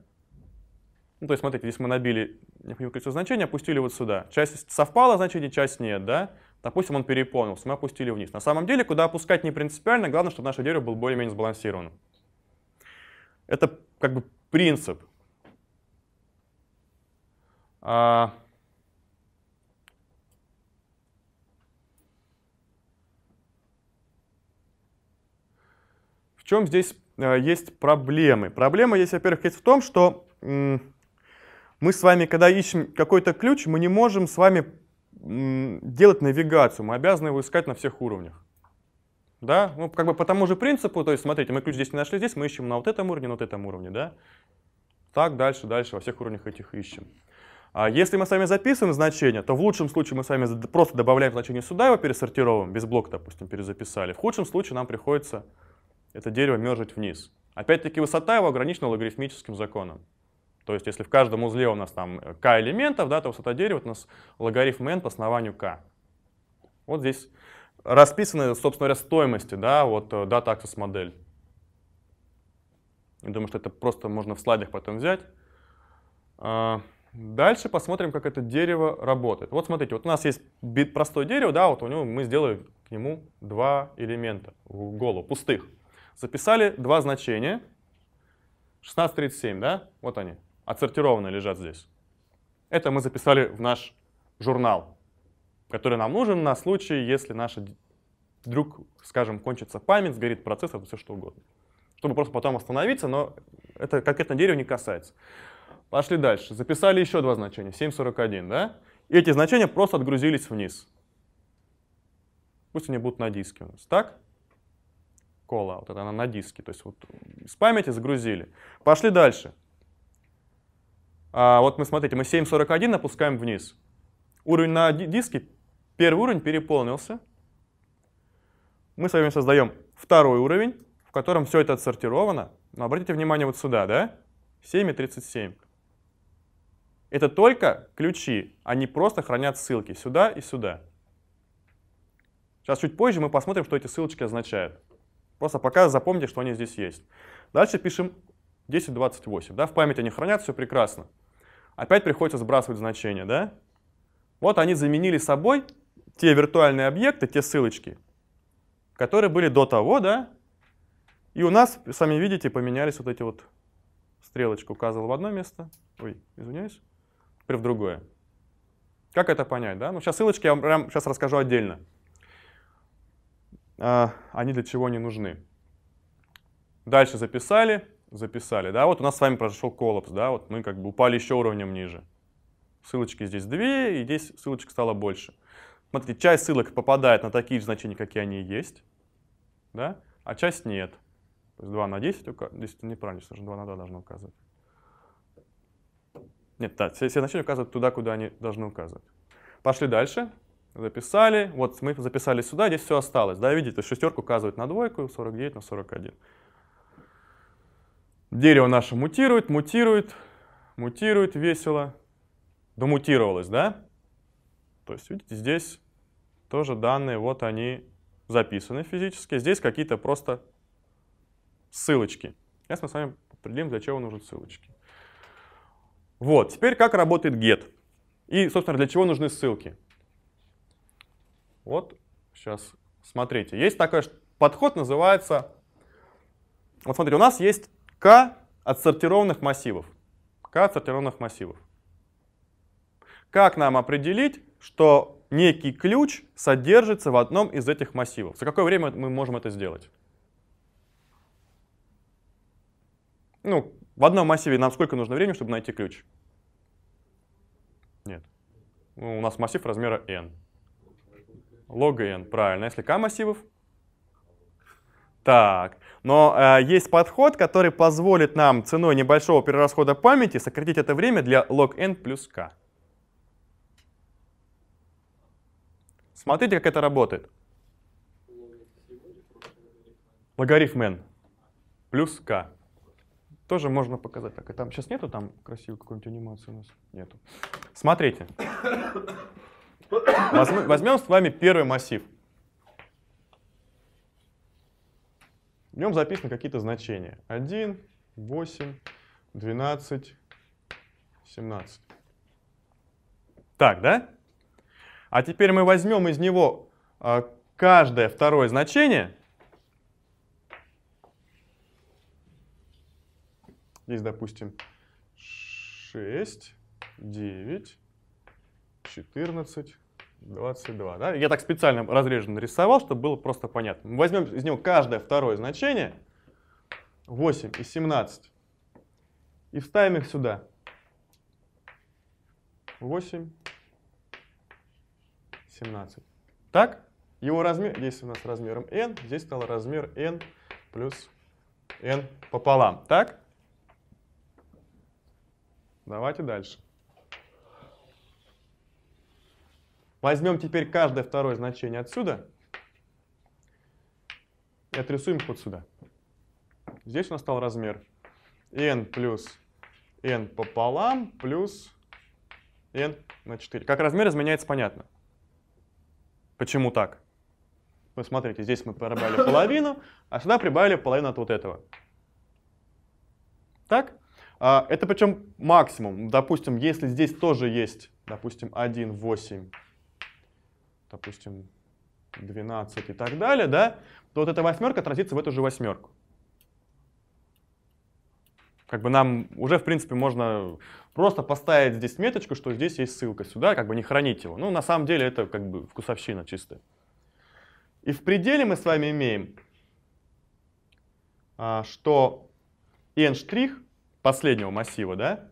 Ну, то есть, смотрите, здесь мы набили необходимое количество значений, опустили вот сюда. Часть совпала значение, часть нет. Да? Допустим, он переполнился, мы опустили вниз. На самом деле, куда опускать не принципиально, главное, чтобы наше дерево было более-менее сбалансировано. Это как бы принцип. А... В чем здесь э, есть проблемы? Проблема есть, во-первых, есть в том, что мы с вами, когда ищем какой-то ключ, мы не можем с вами делать навигацию, мы обязаны его искать на всех уровнях. Да? Ну, как бы по тому же принципу, то есть, смотрите, мы ключ здесь не нашли, здесь мы ищем на вот этом уровне, на вот этом уровне, да? Так, дальше, дальше, во всех уровнях этих ищем. А если мы сами записываем значение, то в лучшем случае мы сами просто добавляем значение сюда, его пересортировываем, без блока, допустим, перезаписали. В худшем случае нам приходится это дерево мержить вниз. Опять-таки высота его ограничена логарифмическим законом. То есть если в каждом узле у нас там k э, элементов, да, то высота дерева у нас логарифм n по основанию k. Вот здесь расписаны, собственно говоря, стоимости да, вот э, дата, Access модель. Я думаю, что это просто можно в слайдах потом взять. А, дальше посмотрим, как это дерево работает. Вот смотрите, вот у нас есть простое дерево, да, вот у него мы сделали к нему два элемента в голову, пустых. Записали два значения, 1637, да, вот они, отсортированы лежат здесь. Это мы записали в наш журнал, который нам нужен на случай, если наш вдруг, скажем, кончится память, сгорит процессор, все что угодно. Чтобы просто потом остановиться, но это конкретно дерево не касается. Пошли дальше. Записали еще два значения, 7,41, да? И эти значения просто отгрузились вниз. Пусть они будут на диске у нас, так? Кола, вот это она на диске, то есть вот с памяти загрузили. Пошли дальше. А, вот мы, смотрите, мы 7.41 опускаем вниз. Уровень на диске, первый уровень переполнился. Мы с вами создаем второй уровень, в котором все это отсортировано. Но обратите внимание вот сюда, да? 737. Это только ключи, они просто хранят ссылки сюда и сюда. Сейчас чуть позже мы посмотрим, что эти ссылочки означают. Просто пока запомните, что они здесь есть. Дальше пишем 1028. Да, в память они хранят, все прекрасно опять приходится сбрасывать значения, да? Вот они заменили собой те виртуальные объекты, те ссылочки, которые были до того, да? И у нас, сами видите, поменялись вот эти вот стрелочки. Указывал в одно место, ой, извиняюсь, теперь в другое. Как это понять, да? Ну, сейчас ссылочки я вам прям сейчас расскажу отдельно. А, они для чего не нужны. Дальше записали записали. Да, вот у нас с вами произошел коллапс, да, вот мы как бы упали еще уровнем ниже. Ссылочки здесь две, и здесь ссылочек стало больше. Смотрите, часть ссылок попадает на такие же значения, какие они есть, да, а часть нет. То есть 2 на 10, здесь это неправильно, даже 2 на 2 должно указывать. Нет, да, все, все значения указывают туда, куда они должны указывать. Пошли дальше. Записали. Вот мы записали сюда, здесь все осталось. Да, видите, шестерка указывает на двойку, 49 на 41. Дерево наше мутирует, мутирует, мутирует весело. Домутировалось, да? То есть, видите, здесь тоже данные, вот они записаны физически. Здесь какие-то просто ссылочки. Сейчас мы с вами определим, для чего нужны ссылочки. Вот, теперь как работает get. И, собственно, для чего нужны ссылки. Вот, сейчас смотрите. Есть такой подход, называется... Вот смотрите, у нас есть к отсортированных массивов. К отсортированных массивов. Как нам определить, что некий ключ содержится в одном из этих массивов? За какое время мы можем это сделать? Ну, в одном массиве нам сколько нужно времени, чтобы найти ключ? Нет. Ну, у нас массив размера n. Лог n, правильно. А если k массивов, так, но э, есть подход, который позволит нам ценой небольшого перерасхода памяти сократить это время для log n плюс k. Смотрите, как это работает. Логарифм n плюс k. Тоже можно показать. Так, и там сейчас нету там красивой какой нибудь анимации у нас? Нету. Смотрите. Возьмем с вами первый массив. В нем записаны какие-то значения. 1, 8, 12, 17. Так, да? А теперь мы возьмем из него а, каждое второе значение. Здесь, допустим, 6, 9, 14, 22. Да? Я так специально разрежу нарисовал, чтобы было просто понятно. Мы возьмем из него каждое второе значение, 8 и 17, и вставим их сюда. 8, 17. Так? Его размер, здесь у нас размером n, здесь стало размер n плюс n пополам. Так? Давайте дальше. Возьмем теперь каждое второе значение отсюда и отрисуем их вот сюда. Здесь у нас стал размер n плюс n пополам плюс n на 4. Как размер изменяется, понятно. Почему так? Вы смотрите, здесь мы прибавили половину, а сюда прибавили половину от вот этого. Так? А, это причем максимум. Допустим, если здесь тоже есть, допустим, 1, 8, допустим, 12 и так далее, да, то вот эта восьмерка отразится в эту же восьмерку. Как бы нам уже, в принципе, можно просто поставить здесь меточку, что здесь есть ссылка сюда, как бы не хранить его. Ну, на самом деле, это как бы вкусовщина чистая. И в пределе мы с вами имеем, а, что n' штрих последнего массива, да,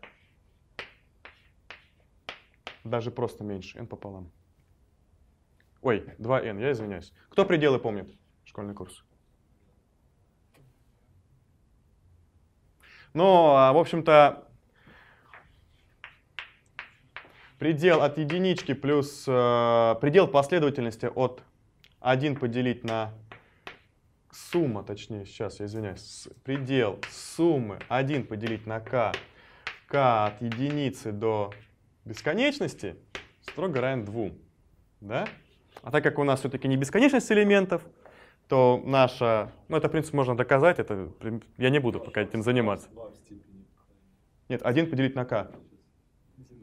даже просто меньше, n пополам. Ой, 2n, я извиняюсь. Кто пределы помнит? Школьный курс. Ну, а, в общем-то, предел от единички плюс э, предел последовательности от 1 поделить на сумма, точнее, сейчас я извиняюсь, предел суммы 1 поделить на k, k от единицы до бесконечности строго равен 2. Да? А так как у нас все-таки не бесконечность элементов, то наша, ну это в принципе можно доказать, это я не буду пока этим заниматься. Нет, 1 поделить на k.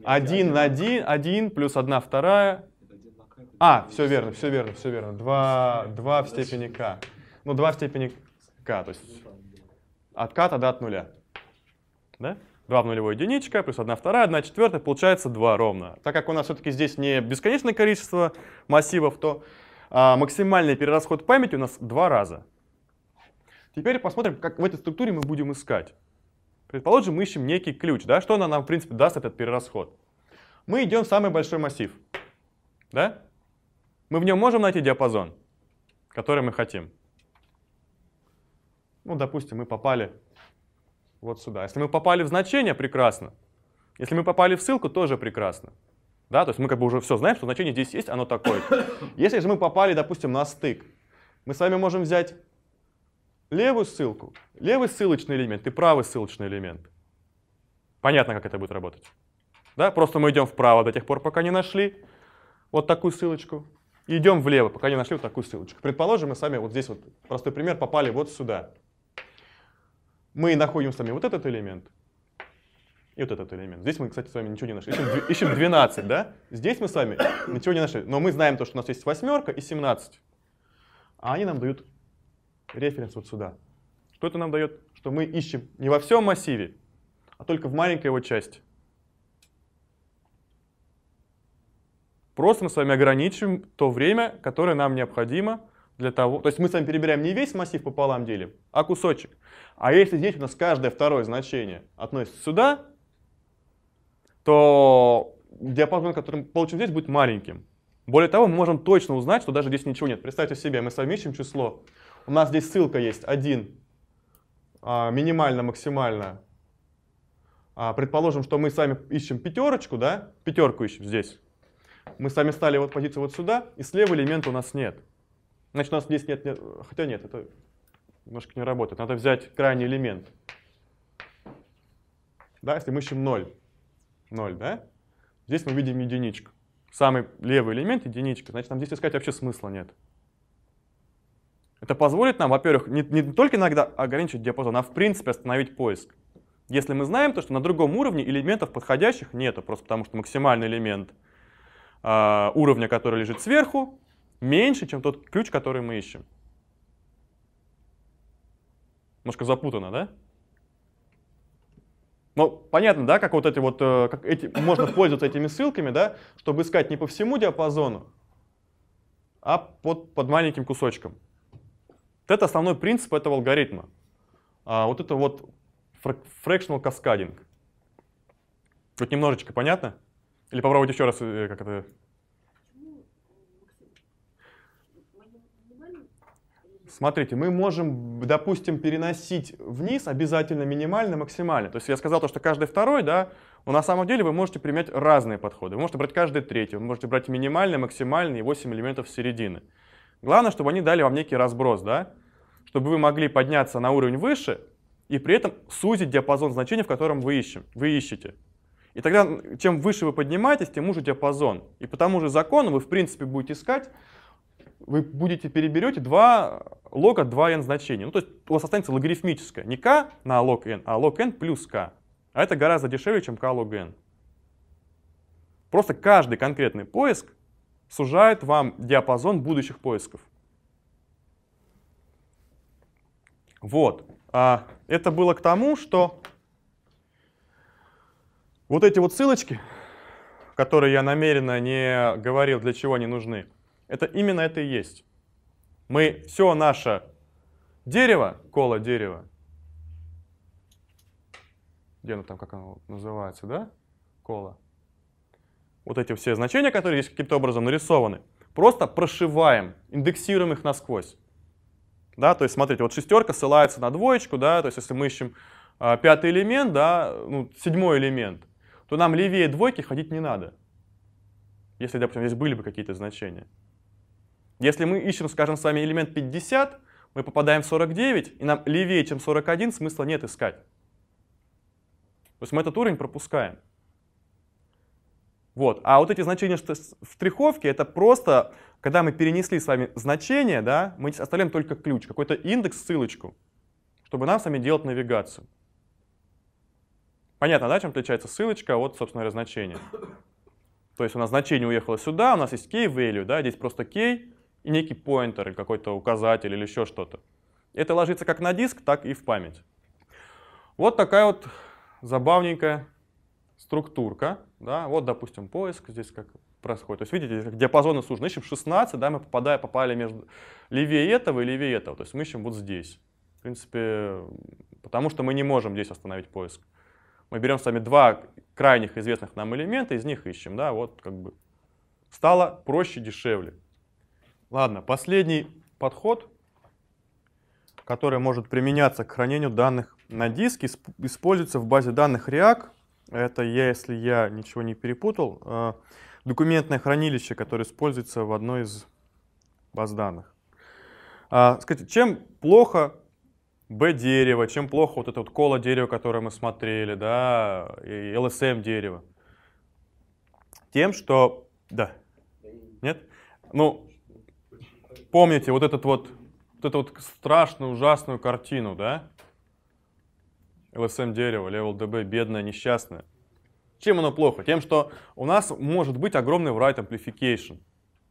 1 на 1, 1 плюс 1 вторая. А, все верно, все верно, все верно. 2, 2 в степени k. Ну, 2 в степени k, то есть от отката до от нуля. Да? 2 в нулевой единичка, плюс 1 вторая, 1 четвертая, получается 2 ровно. Так как у нас все-таки здесь не бесконечное количество массивов, то а, максимальный перерасход памяти у нас 2 раза. Теперь посмотрим, как в этой структуре мы будем искать. Предположим, мы ищем некий ключ, да, что она нам, в принципе, даст этот перерасход. Мы идем в самый большой массив, да? Мы в нем можем найти диапазон, который мы хотим. Ну, допустим, мы попали вот сюда. Если мы попали в значение, прекрасно. Если мы попали в ссылку, тоже прекрасно. Да, то есть мы как бы уже все знаем, что значение здесь есть, оно такое. Если же мы попали, допустим, на стык, мы с вами можем взять левую ссылку, левый ссылочный элемент и правый ссылочный элемент. Понятно, как это будет работать. Да? Просто мы идем вправо до тех пор, пока не нашли вот такую ссылочку. И идем влево, пока не нашли вот такую ссылочку. Предположим, мы сами вот здесь вот, простой пример, попали вот сюда мы находим с вами вот этот элемент и вот этот элемент. Здесь мы, кстати, с вами ничего не нашли. Ищем, ищем 12, да? Здесь мы с вами ничего не нашли. Но мы знаем то, что у нас есть восьмерка и 17. А они нам дают референс вот сюда. Что это нам дает? Что мы ищем не во всем массиве, а только в маленькой его части. Просто мы с вами ограничим то время, которое нам необходимо для того... То есть мы с вами перебираем не весь массив пополам делим, а кусочек. А если здесь у нас каждое второе значение относится сюда, то диапазон, который мы получим здесь, будет маленьким. Более того, мы можем точно узнать, что даже здесь ничего нет. Представьте себе, мы совместим число. У нас здесь ссылка есть 1, а, минимально, максимально. А, предположим, что мы сами ищем пятерочку, да? Пятерку ищем здесь. Мы сами стали вот позицию вот сюда, и слева элемента у нас нет. Значит, у нас здесь нет, нет хотя нет, это немножко не работает. Надо взять крайний элемент. Да, если мы ищем 0, 0, да? Здесь мы видим единичку. Самый левый элемент — единичка. Значит, нам здесь искать вообще смысла нет. Это позволит нам, во-первых, не, не только иногда ограничить диапазон, а в принципе остановить поиск. Если мы знаем то, что на другом уровне элементов подходящих нету, просто потому что максимальный элемент э, уровня, который лежит сверху, меньше, чем тот ключ, который мы ищем. Немножко запутано, да? Но ну, понятно, да, как вот эти вот, э, как эти, можно пользоваться этими ссылками, да, чтобы искать не по всему диапазону, а под, под маленьким кусочком. Вот это основной принцип этого алгоритма. А вот это вот fractional cascading. Тут немножечко понятно? Или попробовать еще раз, э, как это Смотрите, мы можем, допустим, переносить вниз обязательно минимально, максимально. То есть я сказал то, что каждый второй, да, но на самом деле вы можете применять разные подходы. Вы можете брать каждый третий, вы можете брать минимальный, максимальный и 8 элементов середины. Главное, чтобы они дали вам некий разброс, да, чтобы вы могли подняться на уровень выше и при этом сузить диапазон значений, в котором вы, ищем, вы ищете. И тогда, чем выше вы поднимаетесь, тем уже диапазон. И по тому же закону вы, в принципе, будете искать вы будете переберете 2 лога 2 n значения. Ну, то есть у вас останется логарифмическое. Не k на лог n, а лог n плюс k. А это гораздо дешевле, чем k лог n. Просто каждый конкретный поиск сужает вам диапазон будущих поисков. Вот. А это было к тому, что вот эти вот ссылочки, которые я намеренно не говорил, для чего они нужны, это именно это и есть. Мы все наше дерево, коло дерева, где оно там, как оно называется, да? Коло. Вот эти все значения, которые здесь каким-то образом нарисованы, просто прошиваем, индексируем их насквозь. Да, то есть, смотрите, вот шестерка ссылается на двоечку, да, то есть, если мы ищем э, пятый элемент, да, ну, седьмой элемент, то нам левее двойки ходить не надо. Если, допустим, здесь были бы какие-то значения. Если мы ищем, скажем, с вами элемент 50, мы попадаем в 49, и нам левее, чем 41, смысла нет искать. То есть мы этот уровень пропускаем. Вот. А вот эти значения что в штриховке, это просто, когда мы перенесли с вами значение, да, мы оставляем только ключ, какой-то индекс, ссылочку, чтобы нам с вами делать навигацию. Понятно, да, чем отличается ссылочка от, собственно говоря, значения? То есть у нас значение уехало сюда, у нас есть key value, да, здесь просто key, некий поинтер или какой-то указатель или еще что-то. Это ложится как на диск, так и в память. Вот такая вот забавненькая структурка. Да? Вот, допустим, поиск здесь как происходит. То есть, видите, как диапазоны сужены. Ищем 16, да, мы попадая, попали между левее этого и левее этого. То есть мы ищем вот здесь. В принципе, потому что мы не можем здесь остановить поиск. Мы берем с вами два крайних известных нам элемента, из них ищем. Да? Вот как бы стало проще, дешевле. Ладно, последний подход, который может применяться к хранению данных на диске, используется в базе данных React. Это, я, если я ничего не перепутал, э, документное хранилище, которое используется в одной из баз данных. А, скажите, чем плохо B-дерево, чем плохо вот это вот коло дерево которое мы смотрели, да, и LSM-дерево? Тем, что... Да. Нет? Ну, Помните вот этот вот, вот эту вот страшную, ужасную картину, да? LSM дерево, Level DB, бедное, несчастное. Чем оно плохо? Тем, что у нас может быть огромный write amplification.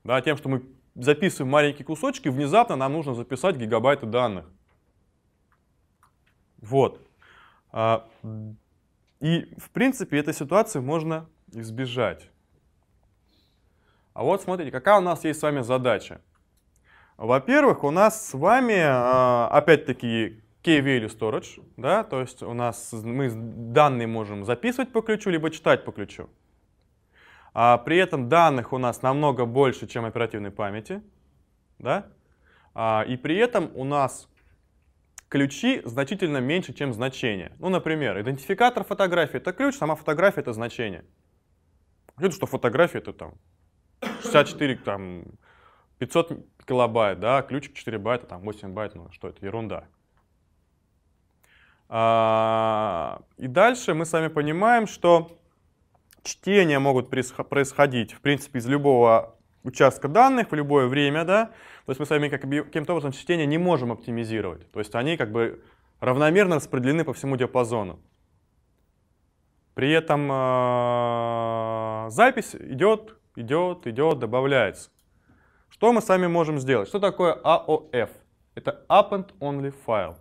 Да, тем, что мы записываем маленькие кусочки, внезапно нам нужно записать гигабайты данных. Вот. А, и, в принципе, этой ситуации можно избежать. А вот смотрите, какая у нас есть с вами задача. Во-первых, у нас с вами, а, опять-таки, key value storage, да, то есть у нас мы данные можем записывать по ключу, либо читать по ключу. А при этом данных у нас намного больше, чем оперативной памяти, да, а, и при этом у нас ключи значительно меньше, чем значения. Ну, например, идентификатор фотографии — это ключ, сама фотография — это значение. Видно, что фотография — это там 64 там, 500 килобайт, да, ключик 4 байта, там 8 байт, ну что это, ерунда. А, и дальше мы сами понимаем, что чтения могут происходить, в принципе, из любого участка данных в любое время, да, то есть мы сами как, каким-то образом чтения не можем оптимизировать, то есть они как бы равномерно распределены по всему диапазону. При этом а, запись идет, идет, идет, добавляется. Что мы сами можем сделать? Что такое AOF? Это append only file.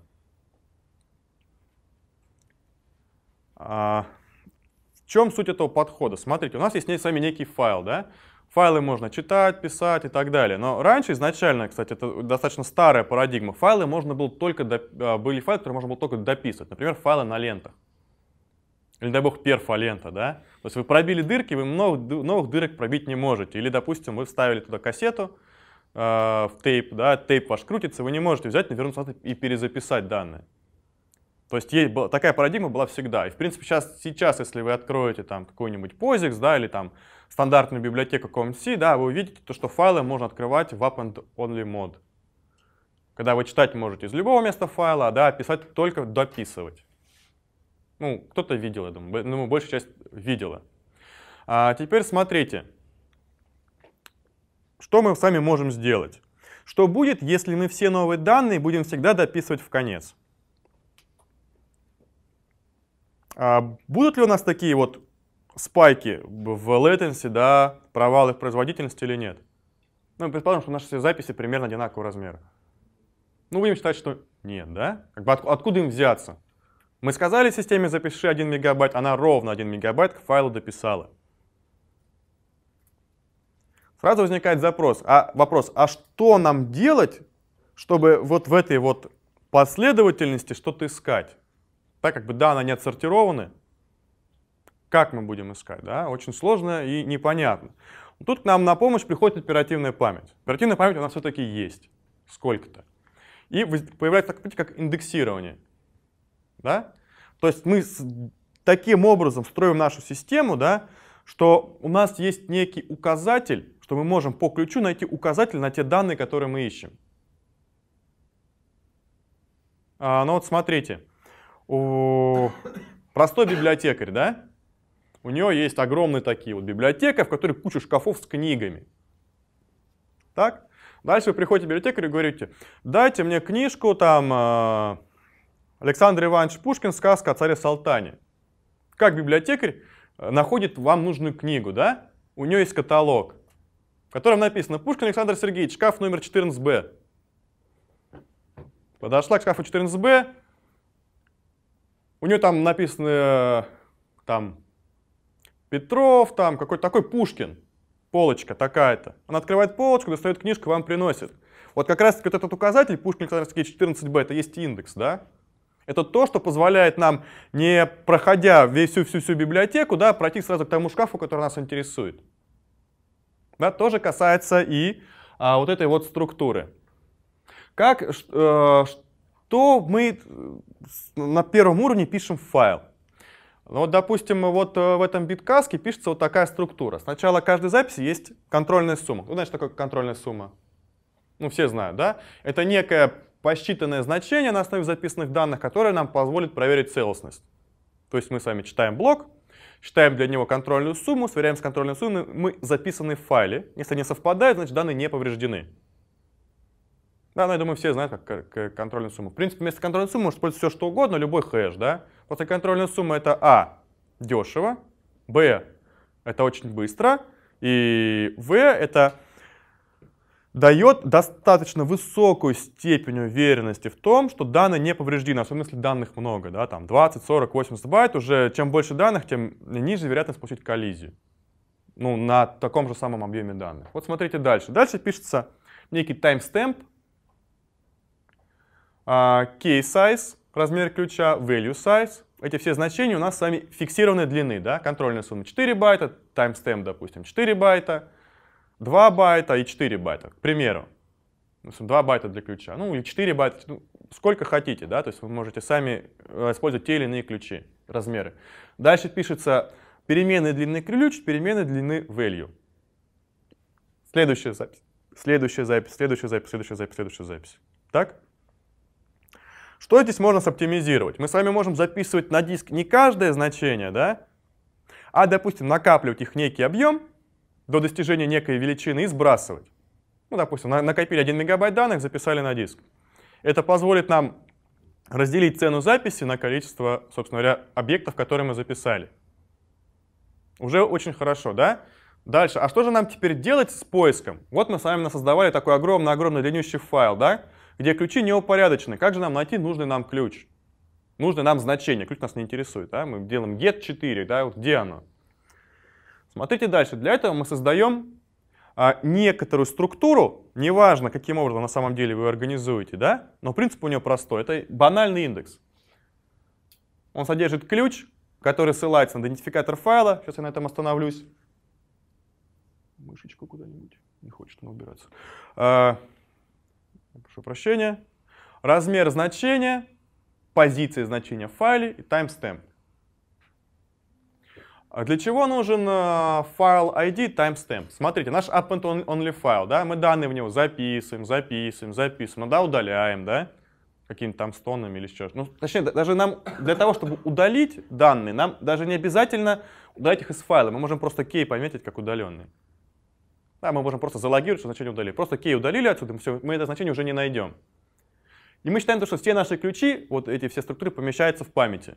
А, в чем суть этого подхода? Смотрите, у нас есть с вами некий файл, да? Файлы можно читать, писать и так далее. Но раньше изначально, кстати, это достаточно старая парадигма. Файлы можно было только доп... А, были файлы, которые можно было только дописывать. Например, файлы на лентах. Или, дай бог, перфолента, да? То есть вы пробили дырки, вы много новых дырок пробить не можете. Или, допустим, вы вставили туда кассету, Э, в тейп, да, тейп ваш крутится, вы не можете взять, вернуться и перезаписать данные. То есть есть, была, такая парадигма была всегда. И, в принципе, сейчас, сейчас если вы откроете там какой-нибудь POSIX, да, или там стандартную библиотеку COMC, да, вы увидите то, что файлы можно открывать в append-only мод. Когда вы читать можете из любого места файла, да, писать только дописывать. Ну, кто-то видел, я думаю, ну, большая часть видела. А теперь смотрите. Что мы сами можем сделать? Что будет, если мы все новые данные будем всегда дописывать в конец? А будут ли у нас такие вот спайки в latency, да, провалы в производительности или нет? Ну, предположим, что наши все записи примерно одинакового размера. Ну, будем считать, что нет, да? Как бы от, откуда им взяться? Мы сказали системе, запиши 1 мегабайт, она ровно 1 мегабайт к файлу дописала сразу возникает запрос, а, вопрос, а что нам делать, чтобы вот в этой вот последовательности что-то искать? Так как бы данные не отсортированы, как мы будем искать, да? Очень сложно и непонятно. Тут к нам на помощь приходит оперативная память. Оперативная память у нас все-таки есть, сколько-то. И появляется такое как индексирование, да? То есть мы таким образом строим нашу систему, да, что у нас есть некий указатель, что мы можем по ключу найти указатель на те данные, которые мы ищем. А, ну вот смотрите, у... простой библиотекарь, да? У него есть огромные такие вот библиотека, в которой куча шкафов с книгами. Так? Дальше вы приходите в библиотекарь и говорите, дайте мне книжку там а, Александр Иванович Пушкин «Сказка о царе Салтане». Как библиотекарь э, находит вам нужную книгу, да? У нее есть каталог в котором написано «Пушкин Александр Сергеевич, шкаф номер 14Б». Подошла к шкафу 14Б, у нее там написано там Петров, там какой-то такой Пушкин, полочка такая-то. Она открывает полочку, достает книжку, вам приносит. Вот как раз вот этот указатель Пушкин Александр Сергеевич 14Б, это есть индекс, да? Это то, что позволяет нам, не проходя всю-всю-всю библиотеку, да, пройти сразу к тому шкафу, который нас интересует да, тоже касается и а, вот этой вот структуры. Как, э, что мы э, на первом уровне пишем в файл? Ну, вот, допустим, вот э, в этом биткаске пишется вот такая структура. Сначала каждой записи есть контрольная сумма. Вы ну, знаете, что такое контрольная сумма? Ну, все знают, да? Это некое посчитанное значение на основе записанных данных, которое нам позволит проверить целостность. То есть мы с вами читаем блок, считаем для него контрольную сумму, сверяем с контрольной суммой, мы записаны в файле. Если они совпадают, значит данные не повреждены. Да, ну, я думаю, все знают, как, как контрольную сумму. В принципе, вместо контрольной суммы можно использовать все, что угодно, любой хэш, да. Просто контрольная сумма — это а, дешево, б — это очень быстро, и в — это дает достаточно высокую степень уверенности в том, что данные не повреждены, особенно если данных много, да, там 20, 40, 80 байт, уже чем больше данных, тем ниже вероятность получить коллизию. Ну, на таком же самом объеме данных. Вот смотрите дальше. Дальше пишется некий timestamp, а, key size, размер ключа, value size. Эти все значения у нас с вами фиксированной длины, да, контрольная сумма 4 байта, timestamp, допустим, 4 байта, 2 байта и 4 байта, к примеру. 2 байта для ключа, ну и 4 байта, ну, сколько хотите, да, то есть вы можете сами э, использовать те или иные ключи, размеры. Дальше пишется переменной длины ключ, переменной длины value. Следующая запись, следующая запись, следующая запись, следующая запись, следующая запись. Так? Что здесь можно соптимизировать? Мы с вами можем записывать на диск не каждое значение, да, а, допустим, накапливать их некий объем, до достижения некой величины и сбрасывать. Ну, допустим, накопили 1 мегабайт данных, записали на диск. Это позволит нам разделить цену записи на количество, собственно говоря, объектов, которые мы записали. Уже очень хорошо, да? Дальше, а что же нам теперь делать с поиском? Вот мы с вами создавали такой огромный-огромный длиннющий файл, да? Где ключи неупорядочены. Как же нам найти нужный нам ключ? Нужное нам значение. Ключ нас не интересует, да? Мы делаем get 4, да? Вот где оно? Смотрите дальше. Для этого мы создаем а, некоторую структуру, неважно, каким образом на самом деле вы ее организуете, да? но принцип у нее простой. Это банальный индекс. Он содержит ключ, который ссылается на идентификатор файла. Сейчас я на этом остановлюсь. Мышечку куда-нибудь. Не хочет она убираться. А, прошу прощения. Размер значения, позиция значения в файле и таймстемп. А для чего нужен э, файл ID timestamp? Смотрите, наш append-only файл, да, мы данные в него записываем, записываем, записываем, иногда удаляем, да, какими-то там стонами или что-то. Ну, точнее, даже нам для того, чтобы удалить данные, нам даже не обязательно удалять их из файла. Мы можем просто кей пометить как удаленный. Да, мы можем просто залогировать, что значение удалили. Просто кей удалили отсюда, все, мы это значение уже не найдем. И мы считаем, то, что все наши ключи, вот эти все структуры, помещаются в памяти.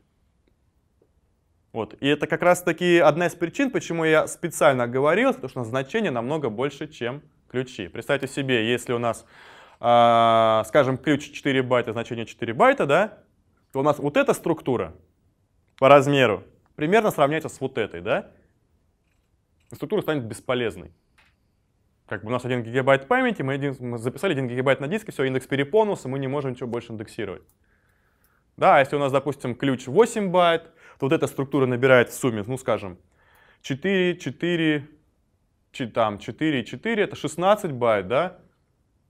Вот. И это как раз-таки одна из причин, почему я специально говорил, потому что значение намного больше, чем ключи. Представьте себе, если у нас, э, скажем, ключ 4 байта, значение 4 байта, да, то у нас вот эта структура по размеру примерно сравняется с вот этой, да, структура станет бесполезной. Как бы у нас 1 гигабайт памяти, мы, один, мы записали 1 гигабайт на диске, все, индекс переполнился, мы не можем ничего больше индексировать. Да, а если у нас, допустим, ключ 8 байт, то вот эта структура набирает в сумме, ну скажем, 4, 4, 4 там 4, 4, это 16 байт, да?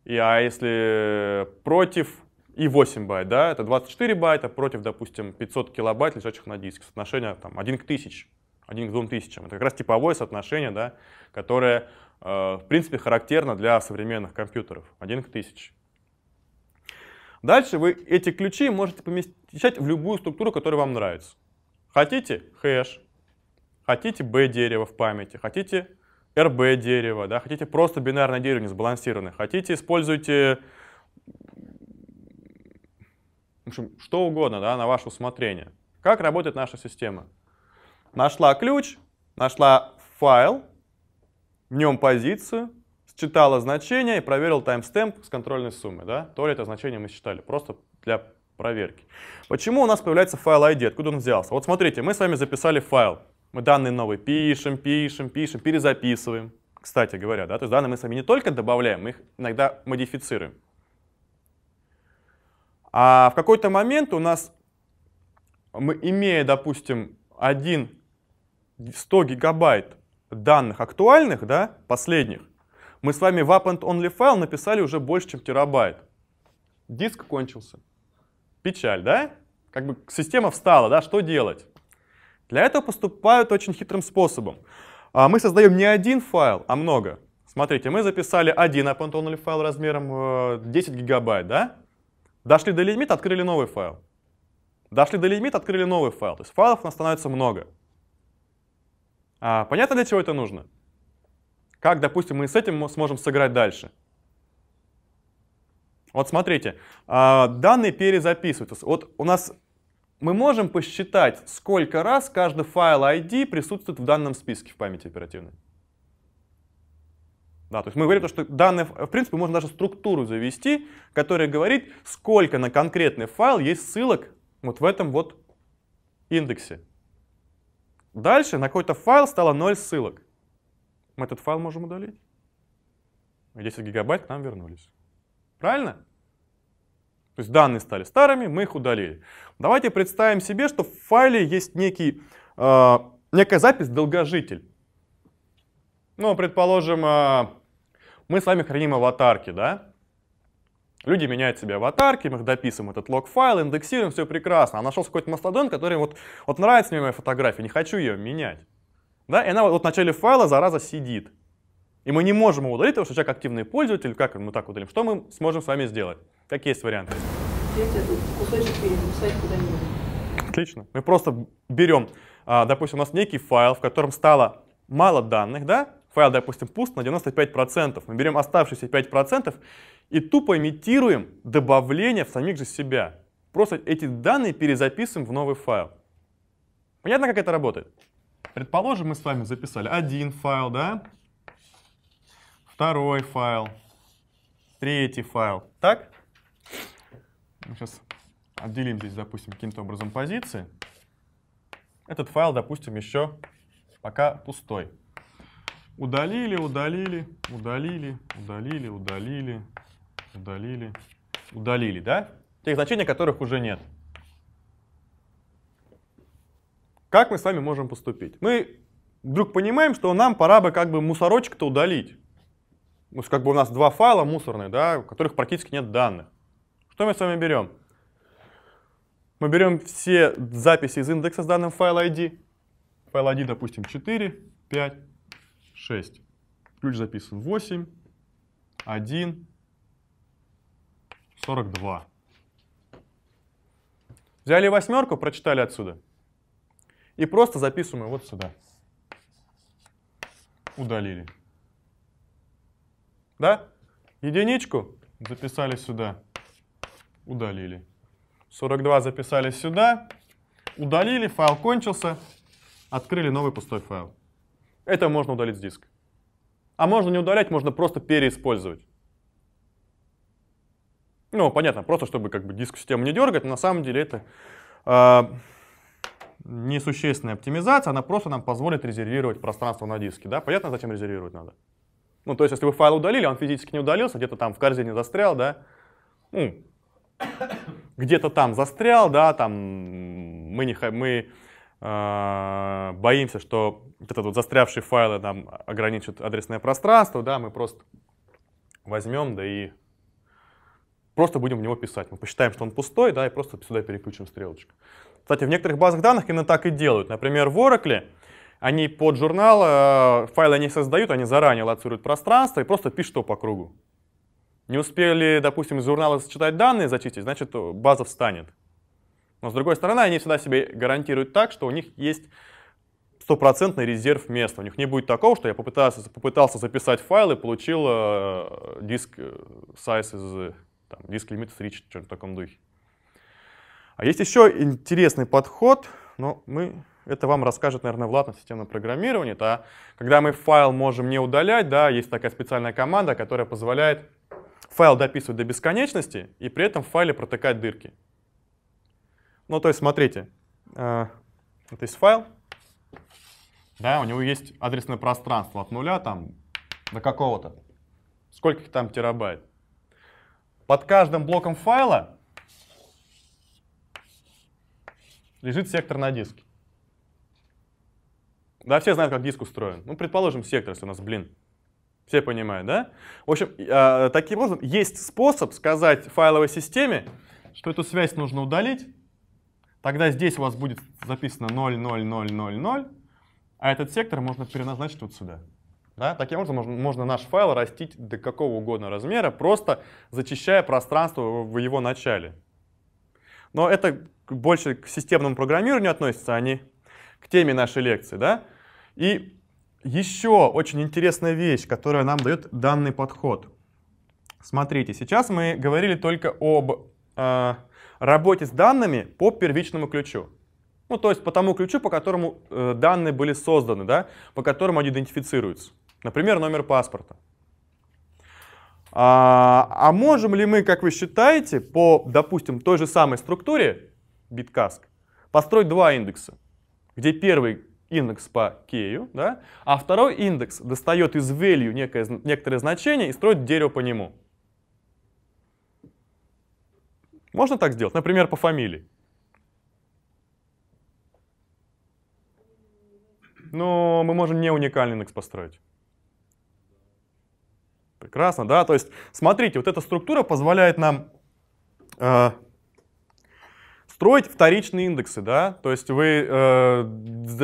И, а если э, против и 8 байт, да, это 24 байта против, допустим, 500 килобайт, лежачих на диске. Соотношение там 1 к 1000, 1 к 2000. Это как раз типовое соотношение, да, которое, э, в принципе, характерно для современных компьютеров. 1 к 1000. Дальше вы эти ключи можете помещать в любую структуру, которая вам нравится. Хотите хэш, хотите B дерево в памяти, хотите RB дерево, да, хотите просто бинарное дерево несбалансированное, хотите используйте в общем, что угодно да, на ваше усмотрение. Как работает наша система? Нашла ключ, нашла файл, в нем позицию, считала значение и проверил таймстемп с контрольной суммой, Да? То ли это значение мы считали, просто для проверки. Почему у нас появляется файл ID? Откуда он взялся? Вот смотрите, мы с вами записали файл. Мы данные новые пишем, пишем, пишем, перезаписываем. Кстати говоря, да, то есть данные мы с вами не только добавляем, мы их иногда модифицируем. А в какой-то момент у нас, мы имея, допустим, один 100 гигабайт данных актуальных, да, последних, мы с вами в append only файл написали уже больше, чем терабайт. Диск кончился. Печаль, да? Как бы система встала, да, что делать? Для этого поступают очень хитрым способом. А, мы создаем не один файл, а много. Смотрите, мы записали один OpenTonnel файл размером 10 э, гигабайт, да? Дошли до лимита, открыли новый файл. Дошли до лимита, открыли новый файл. То есть файлов у нас становится много. А понятно, для чего это нужно? Как, допустим, мы с этим сможем сыграть дальше? Вот смотрите, а, данные перезаписываются. Вот у нас мы можем посчитать, сколько раз каждый файл ID присутствует в данном списке в памяти оперативной. Да, то есть мы говорим, что данные, в принципе, можно даже структуру завести, которая говорит, сколько на конкретный файл есть ссылок вот в этом вот индексе. Дальше на какой-то файл стало 0 ссылок. Мы этот файл можем удалить. 10 гигабайт к нам вернулись. Правильно? То есть данные стали старыми, мы их удалили. Давайте представим себе, что в файле есть некий, э, некая запись долгожитель. Ну, предположим, э, мы с вами храним аватарки, да? Люди меняют себе аватарки, мы их дописываем этот лог-файл, индексируем, все прекрасно. А нашелся какой-то мастодон, который вот, вот нравится мне моя фотография, не хочу ее менять. Да? И она вот в начале файла, зараза, сидит. И мы не можем его удалить, потому что человек активный пользователь. Как мы так удалим? Что мы сможем с вами сделать? Какие есть варианты? Э, Отлично. Мы просто берем, а, допустим, у нас некий файл, в котором стало мало данных, да? Файл, допустим, пуст на 95%. Мы берем оставшиеся 5% и тупо имитируем добавление в самих же себя. Просто эти данные перезаписываем в новый файл. Понятно, как это работает? Предположим, мы с вами записали один файл, да? второй файл, третий файл. Так? Сейчас ну, отделим здесь, допустим, каким-то образом позиции. Этот файл, допустим, еще пока пустой. Удалили, удалили, удалили, удалили, удалили, удалили, удалили, да? Тех значений, которых уже нет. Как мы с вами можем поступить? Мы вдруг понимаем, что нам пора бы как бы мусорочек-то удалить ну, как бы у нас два файла мусорные, да, у которых практически нет данных. Что мы с вами берем? Мы берем все записи из индекса с данным файл ID. Файл ID, допустим, 4, 5, 6. Ключ записан 8, 1, 42. Взяли восьмерку, прочитали отсюда. И просто записываем вот сюда. Удалили. Да? Единичку записали сюда, удалили. 42 записали сюда, удалили, файл кончился, открыли новый пустой файл. Это можно удалить с диска. А можно не удалять, можно просто переиспользовать. Ну, понятно, просто чтобы как бы диск систему не дергать, но на самом деле это э, несущественная оптимизация, она просто нам позволит резервировать пространство на диске. Да? Понятно, зачем резервировать надо? Ну, то есть, если вы файл удалили, он физически не удалился, где-то там в корзине застрял, да, ну, где-то там застрял, да, там мы, не, мы э, боимся, что вот этот вот застрявший файл э, там ограничит адресное пространство, да, мы просто возьмем, да и просто будем в него писать. Мы посчитаем, что он пустой, да, и просто сюда переключим стрелочку. Кстати, в некоторых базах данных именно так и делают. Например, в Oracle — они под журнал, э, файлы не создают, они заранее лоцируют пространство и просто пишут его по кругу. Не успели, допустим, из журнала считать данные, зачистить, значит, база встанет. Но с другой стороны, они всегда себе гарантируют так, что у них есть стопроцентный резерв места. У них не будет такого, что я попытался, попытался записать файл и получил э, диск э, size из там, диск limit reach, в чем-то таком духе. А есть еще интересный подход, но мы это вам расскажет, наверное, Влад на системном программировании. Да? Когда мы файл можем не удалять, да, есть такая специальная команда, которая позволяет файл дописывать до бесконечности и при этом в файле протыкать дырки. Ну, то есть, смотрите, э, есть файл, да, у него есть адресное пространство от нуля там до какого-то. Сколько там терабайт? Под каждым блоком файла лежит сектор на диске. Да, все знают, как диск устроен. Ну, предположим, сектор, если у нас, блин. Все понимают, да? В общем, а, таким образом, есть способ сказать файловой системе, что эту связь нужно удалить. Тогда здесь у вас будет записано 0, 0, 0, 0, 0. А этот сектор можно переназначить вот сюда. Да? Таким образом можно, можно наш файл растить до какого угодно размера, просто зачищая пространство в его начале. Но это больше к системному программированию относится, а не к теме нашей лекции, да? И еще очень интересная вещь, которая нам дает данный подход. Смотрите, сейчас мы говорили только об э, работе с данными по первичному ключу. Ну, то есть по тому ключу, по которому э, данные были созданы, да, по которому они идентифицируются. Например, номер паспорта. А, а можем ли мы, как вы считаете, по, допустим, той же самой структуре биткаск, построить два индекса? где первый индекс по кею, да, а второй индекс достает из value некое, некоторое значение и строит дерево по нему. Можно так сделать, например, по фамилии. Но мы можем не уникальный индекс построить. Прекрасно, да? То есть, смотрите, вот эта структура позволяет нам э, строить вторичные индексы, да, то есть вы э,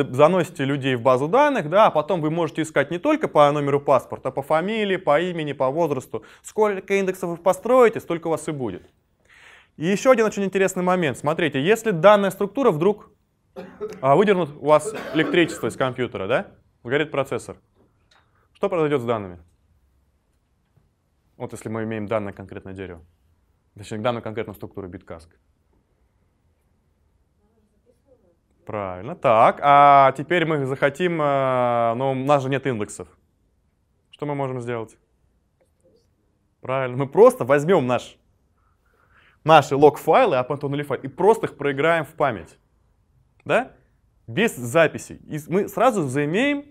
заносите людей в базу данных, да, а потом вы можете искать не только по номеру паспорта, а по фамилии, по имени, по возрасту. Сколько индексов вы построите, столько у вас и будет. И еще один очень интересный момент. Смотрите, если данная структура вдруг а, выдернут у вас электричество из компьютера, да, горит процессор, что произойдет с данными? Вот если мы имеем данное конкретное дерево, точнее, данную конкретную структуру биткаска. Правильно. Так, а теперь мы захотим, э, ну, у нас же нет индексов. Что мы можем сделать? Правильно, мы просто возьмем наш, наши лог-файлы, append файл и просто их проиграем в память. Да? Без записей. И мы сразу заимеем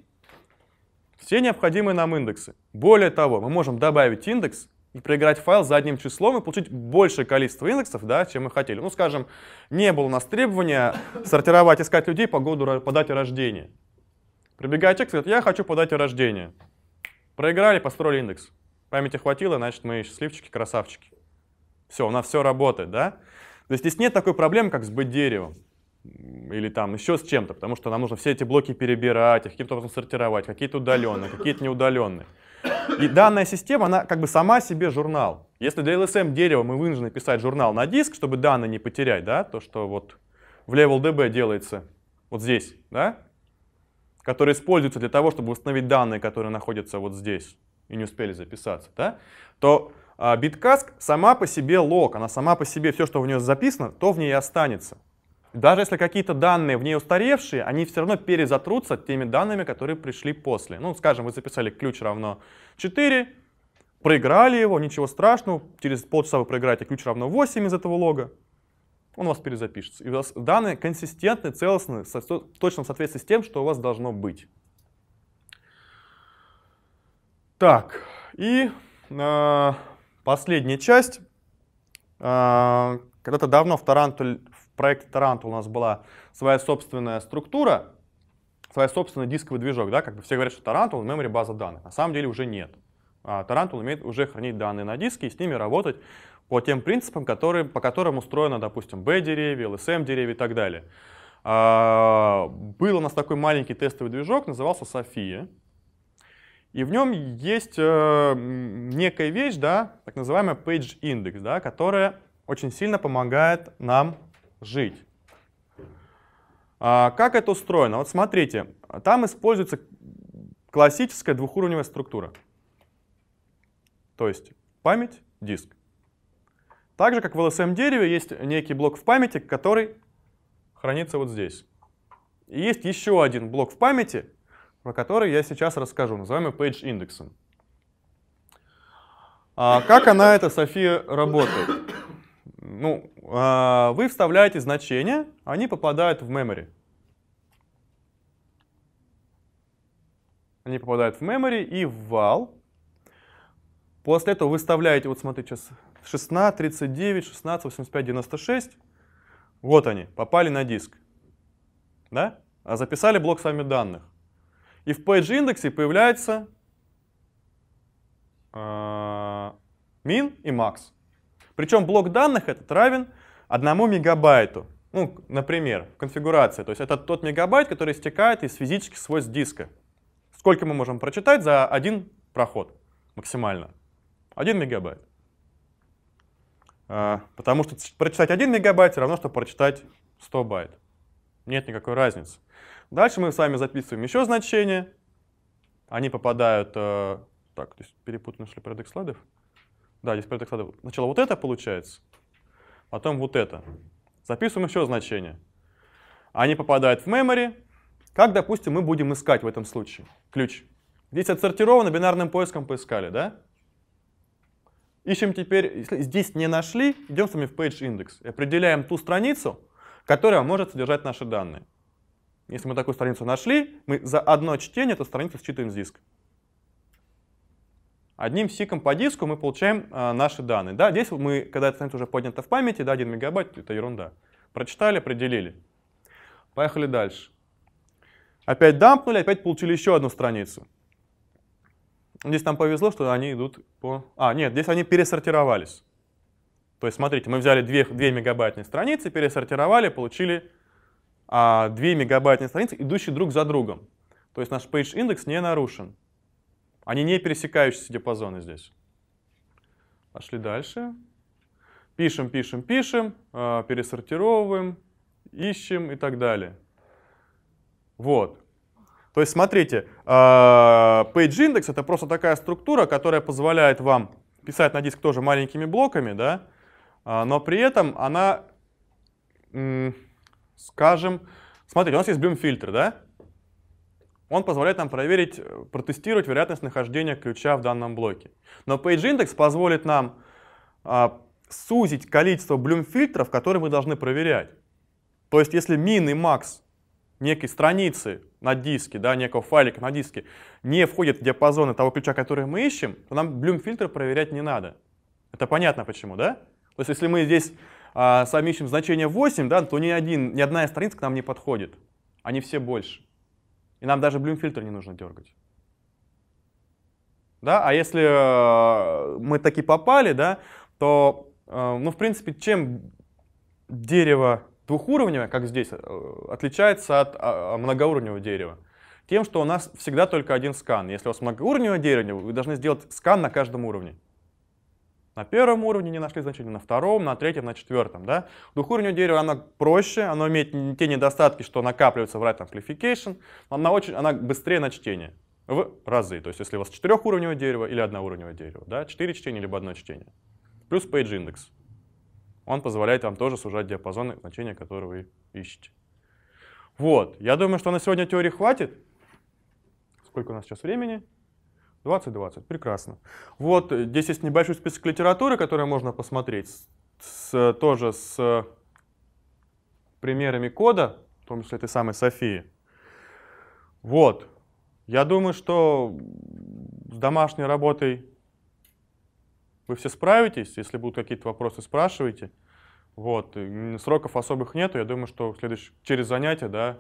все необходимые нам индексы. Более того, мы можем добавить индекс проиграть файл задним числом и получить большее количество индексов, да, чем мы хотели. Ну, скажем, не было у нас требования сортировать, искать людей по году, по дате рождения. Прибегает человек, говорит, я хочу по дате рождения. Проиграли, построили индекс. Памяти хватило, значит, мы счастливчики, красавчики. Все, у нас все работает, да? То есть здесь нет такой проблемы, как сбыть деревом или там еще с чем-то, потому что нам нужно все эти блоки перебирать, их каким-то образом сортировать, какие-то удаленные, какие-то неудаленные. И данная система, она как бы сама себе журнал. Если для LSM дерева мы вынуждены писать журнал на диск, чтобы данные не потерять, да, то, что вот в LevelDB делается вот здесь, да, который используется для того, чтобы установить данные, которые находятся вот здесь и не успели записаться, да, то биткаск сама по себе лог, она сама по себе, все, что в нее записано, то в ней и останется. Даже если какие-то данные в ней устаревшие, они все равно перезатрутся теми данными, которые пришли после. Ну, скажем, вы записали ключ равно 4, проиграли его, ничего страшного, через полчаса вы проиграете ключ равно 8 из этого лога, он у вас перезапишется. И у вас данные консистентны, целостны, в точном соответствии с тем, что у вас должно быть. Так, и э, последняя часть. Э, когда-то давно в Тарантуле, проекте Taranto у нас была своя собственная структура, свой собственный дисковый движок, да, как бы все говорят, что Тарантул memory база данных. На самом деле уже нет. А, Тарантул умеет уже хранить данные на диске и с ними работать по тем принципам, которые, по которым устроено, допустим, B-деревья, LSM-деревья и так далее. А, был у нас такой маленький тестовый движок, назывался София. И в нем есть э, некая вещь, да, так называемая page index, да, которая очень сильно помогает нам жить. А как это устроено? Вот смотрите, там используется классическая двухуровневая структура. То есть память, диск. Так же, как в LSM-дереве, есть некий блок в памяти, который хранится вот здесь. И есть еще один блок в памяти, про который я сейчас расскажу, называемый page индексом. А как она, эта София, работает? ну, а, вы вставляете значения, они попадают в memory. Они попадают в memory и в вал. После этого выставляете, вот смотрите, сейчас 16, 39, 16, 85, 96. Вот они, попали на диск. Да? А записали блок сами данных. И в page индексе появляется э, min и макс. Причем блок данных этот равен 1 мегабайту. Ну, например, в конфигурации. То есть это тот мегабайт, который истекает из физических свойств диска. Сколько мы можем прочитать за один проход максимально? 1 мегабайт. А, потому что прочитать 1 мегабайт равно, что прочитать 100 байт. Нет никакой разницы. Дальше мы с вами записываем еще значения. Они попадают... Э, так, перепутаны шли порядок слайдов. Да, здесь порядок сада. Сначала вот это получается, потом вот это. Записываем еще значение. Они попадают в memory. Как, допустим, мы будем искать в этом случае ключ? Здесь отсортировано, бинарным поиском поискали, да? Ищем теперь, если здесь не нашли, идем с вами в page index и определяем ту страницу, которая может содержать наши данные. Если мы такую страницу нашли, мы за одно чтение эту страницу считываем с диска. Одним сиком по диску мы получаем а, наши данные. Да, здесь мы, когда это уже поднято в памяти, да, 1 мегабайт, это ерунда. Прочитали, определили. Поехали дальше. Опять дампнули, опять получили еще одну страницу. Здесь нам повезло, что они идут по... А, нет, здесь они пересортировались. То есть, смотрите, мы взяли 2, мегабайтные страницы, пересортировали, получили а, мегабайтные страницы, идущие друг за другом. То есть наш page индекс не нарушен. Они не пересекающиеся диапазоны здесь. Пошли дальше. Пишем, пишем, пишем, а, пересортировываем, ищем и так далее. Вот. То есть смотрите, а, page index это просто такая структура, которая позволяет вам писать на диск тоже маленькими блоками, да, а, но при этом она, скажем, смотрите, у нас есть bloom фильтр, да, он позволяет нам проверить, э, протестировать вероятность нахождения ключа в данном блоке. Но PageIndex позволит нам а, сузить количество блюм-фильтров, которые мы должны проверять. То есть если мин и макс некой страницы на диске, да, некого файлика на диске, не входят в диапазоны того ключа, который мы ищем, то нам блюм-фильтр проверять не надо. Это понятно почему, да? То есть если мы здесь а, сами ищем значение 8, да, то ни, один, ни одна страница к нам не подходит. Они все больше нам даже блюмфильтр не нужно дергать. Да? А если э, мы таки попали, да, то, э, ну, в принципе, чем дерево двухуровневое, как здесь, э, отличается от а, а, многоуровневого дерева? Тем, что у нас всегда только один скан. Если у вас многоуровневое дерево, вы должны сделать скан на каждом уровне. На первом уровне не нашли значения, на втором, на третьем, на четвертом. Да? Двухуровневое дерево, оно проще, оно имеет те недостатки, что накапливается в write amplification, но она, очень, она быстрее на чтение в разы. То есть если у вас четырехуровневое дерево или одноуровневое дерево, да, четыре чтения либо одно чтение. Плюс page index. Он позволяет вам тоже сужать диапазон значения, которые вы ищете. Вот, я думаю, что на сегодня теории хватит. Сколько у нас сейчас времени? 20-20, прекрасно. Вот э, здесь есть небольшой список литературы, который можно посмотреть, с, э, тоже с примерами кода, в том числе этой самой Софии. Вот. Я думаю, что с домашней работой вы все справитесь. Если будут какие-то вопросы, спрашивайте. Вот. Сроков особых нету. Я думаю, что следующий, через занятия, да,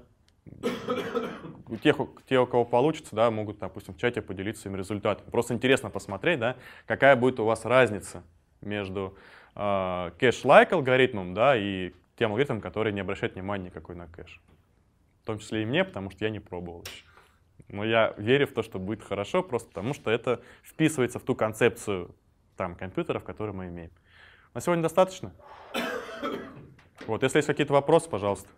у тех, те, у кого получится, да, могут, допустим, в чате поделиться своими результатом Просто интересно посмотреть, да, какая будет у вас разница между э, кэш-лайк алгоритмом, да, и тем алгоритмом, который не обращает внимания никакой на кэш. В том числе и мне, потому что я не пробовал еще. Но я верю в то, что будет хорошо, просто потому что это вписывается в ту концепцию там компьютеров, которые мы имеем. На сегодня достаточно. Вот, если есть какие-то вопросы, пожалуйста.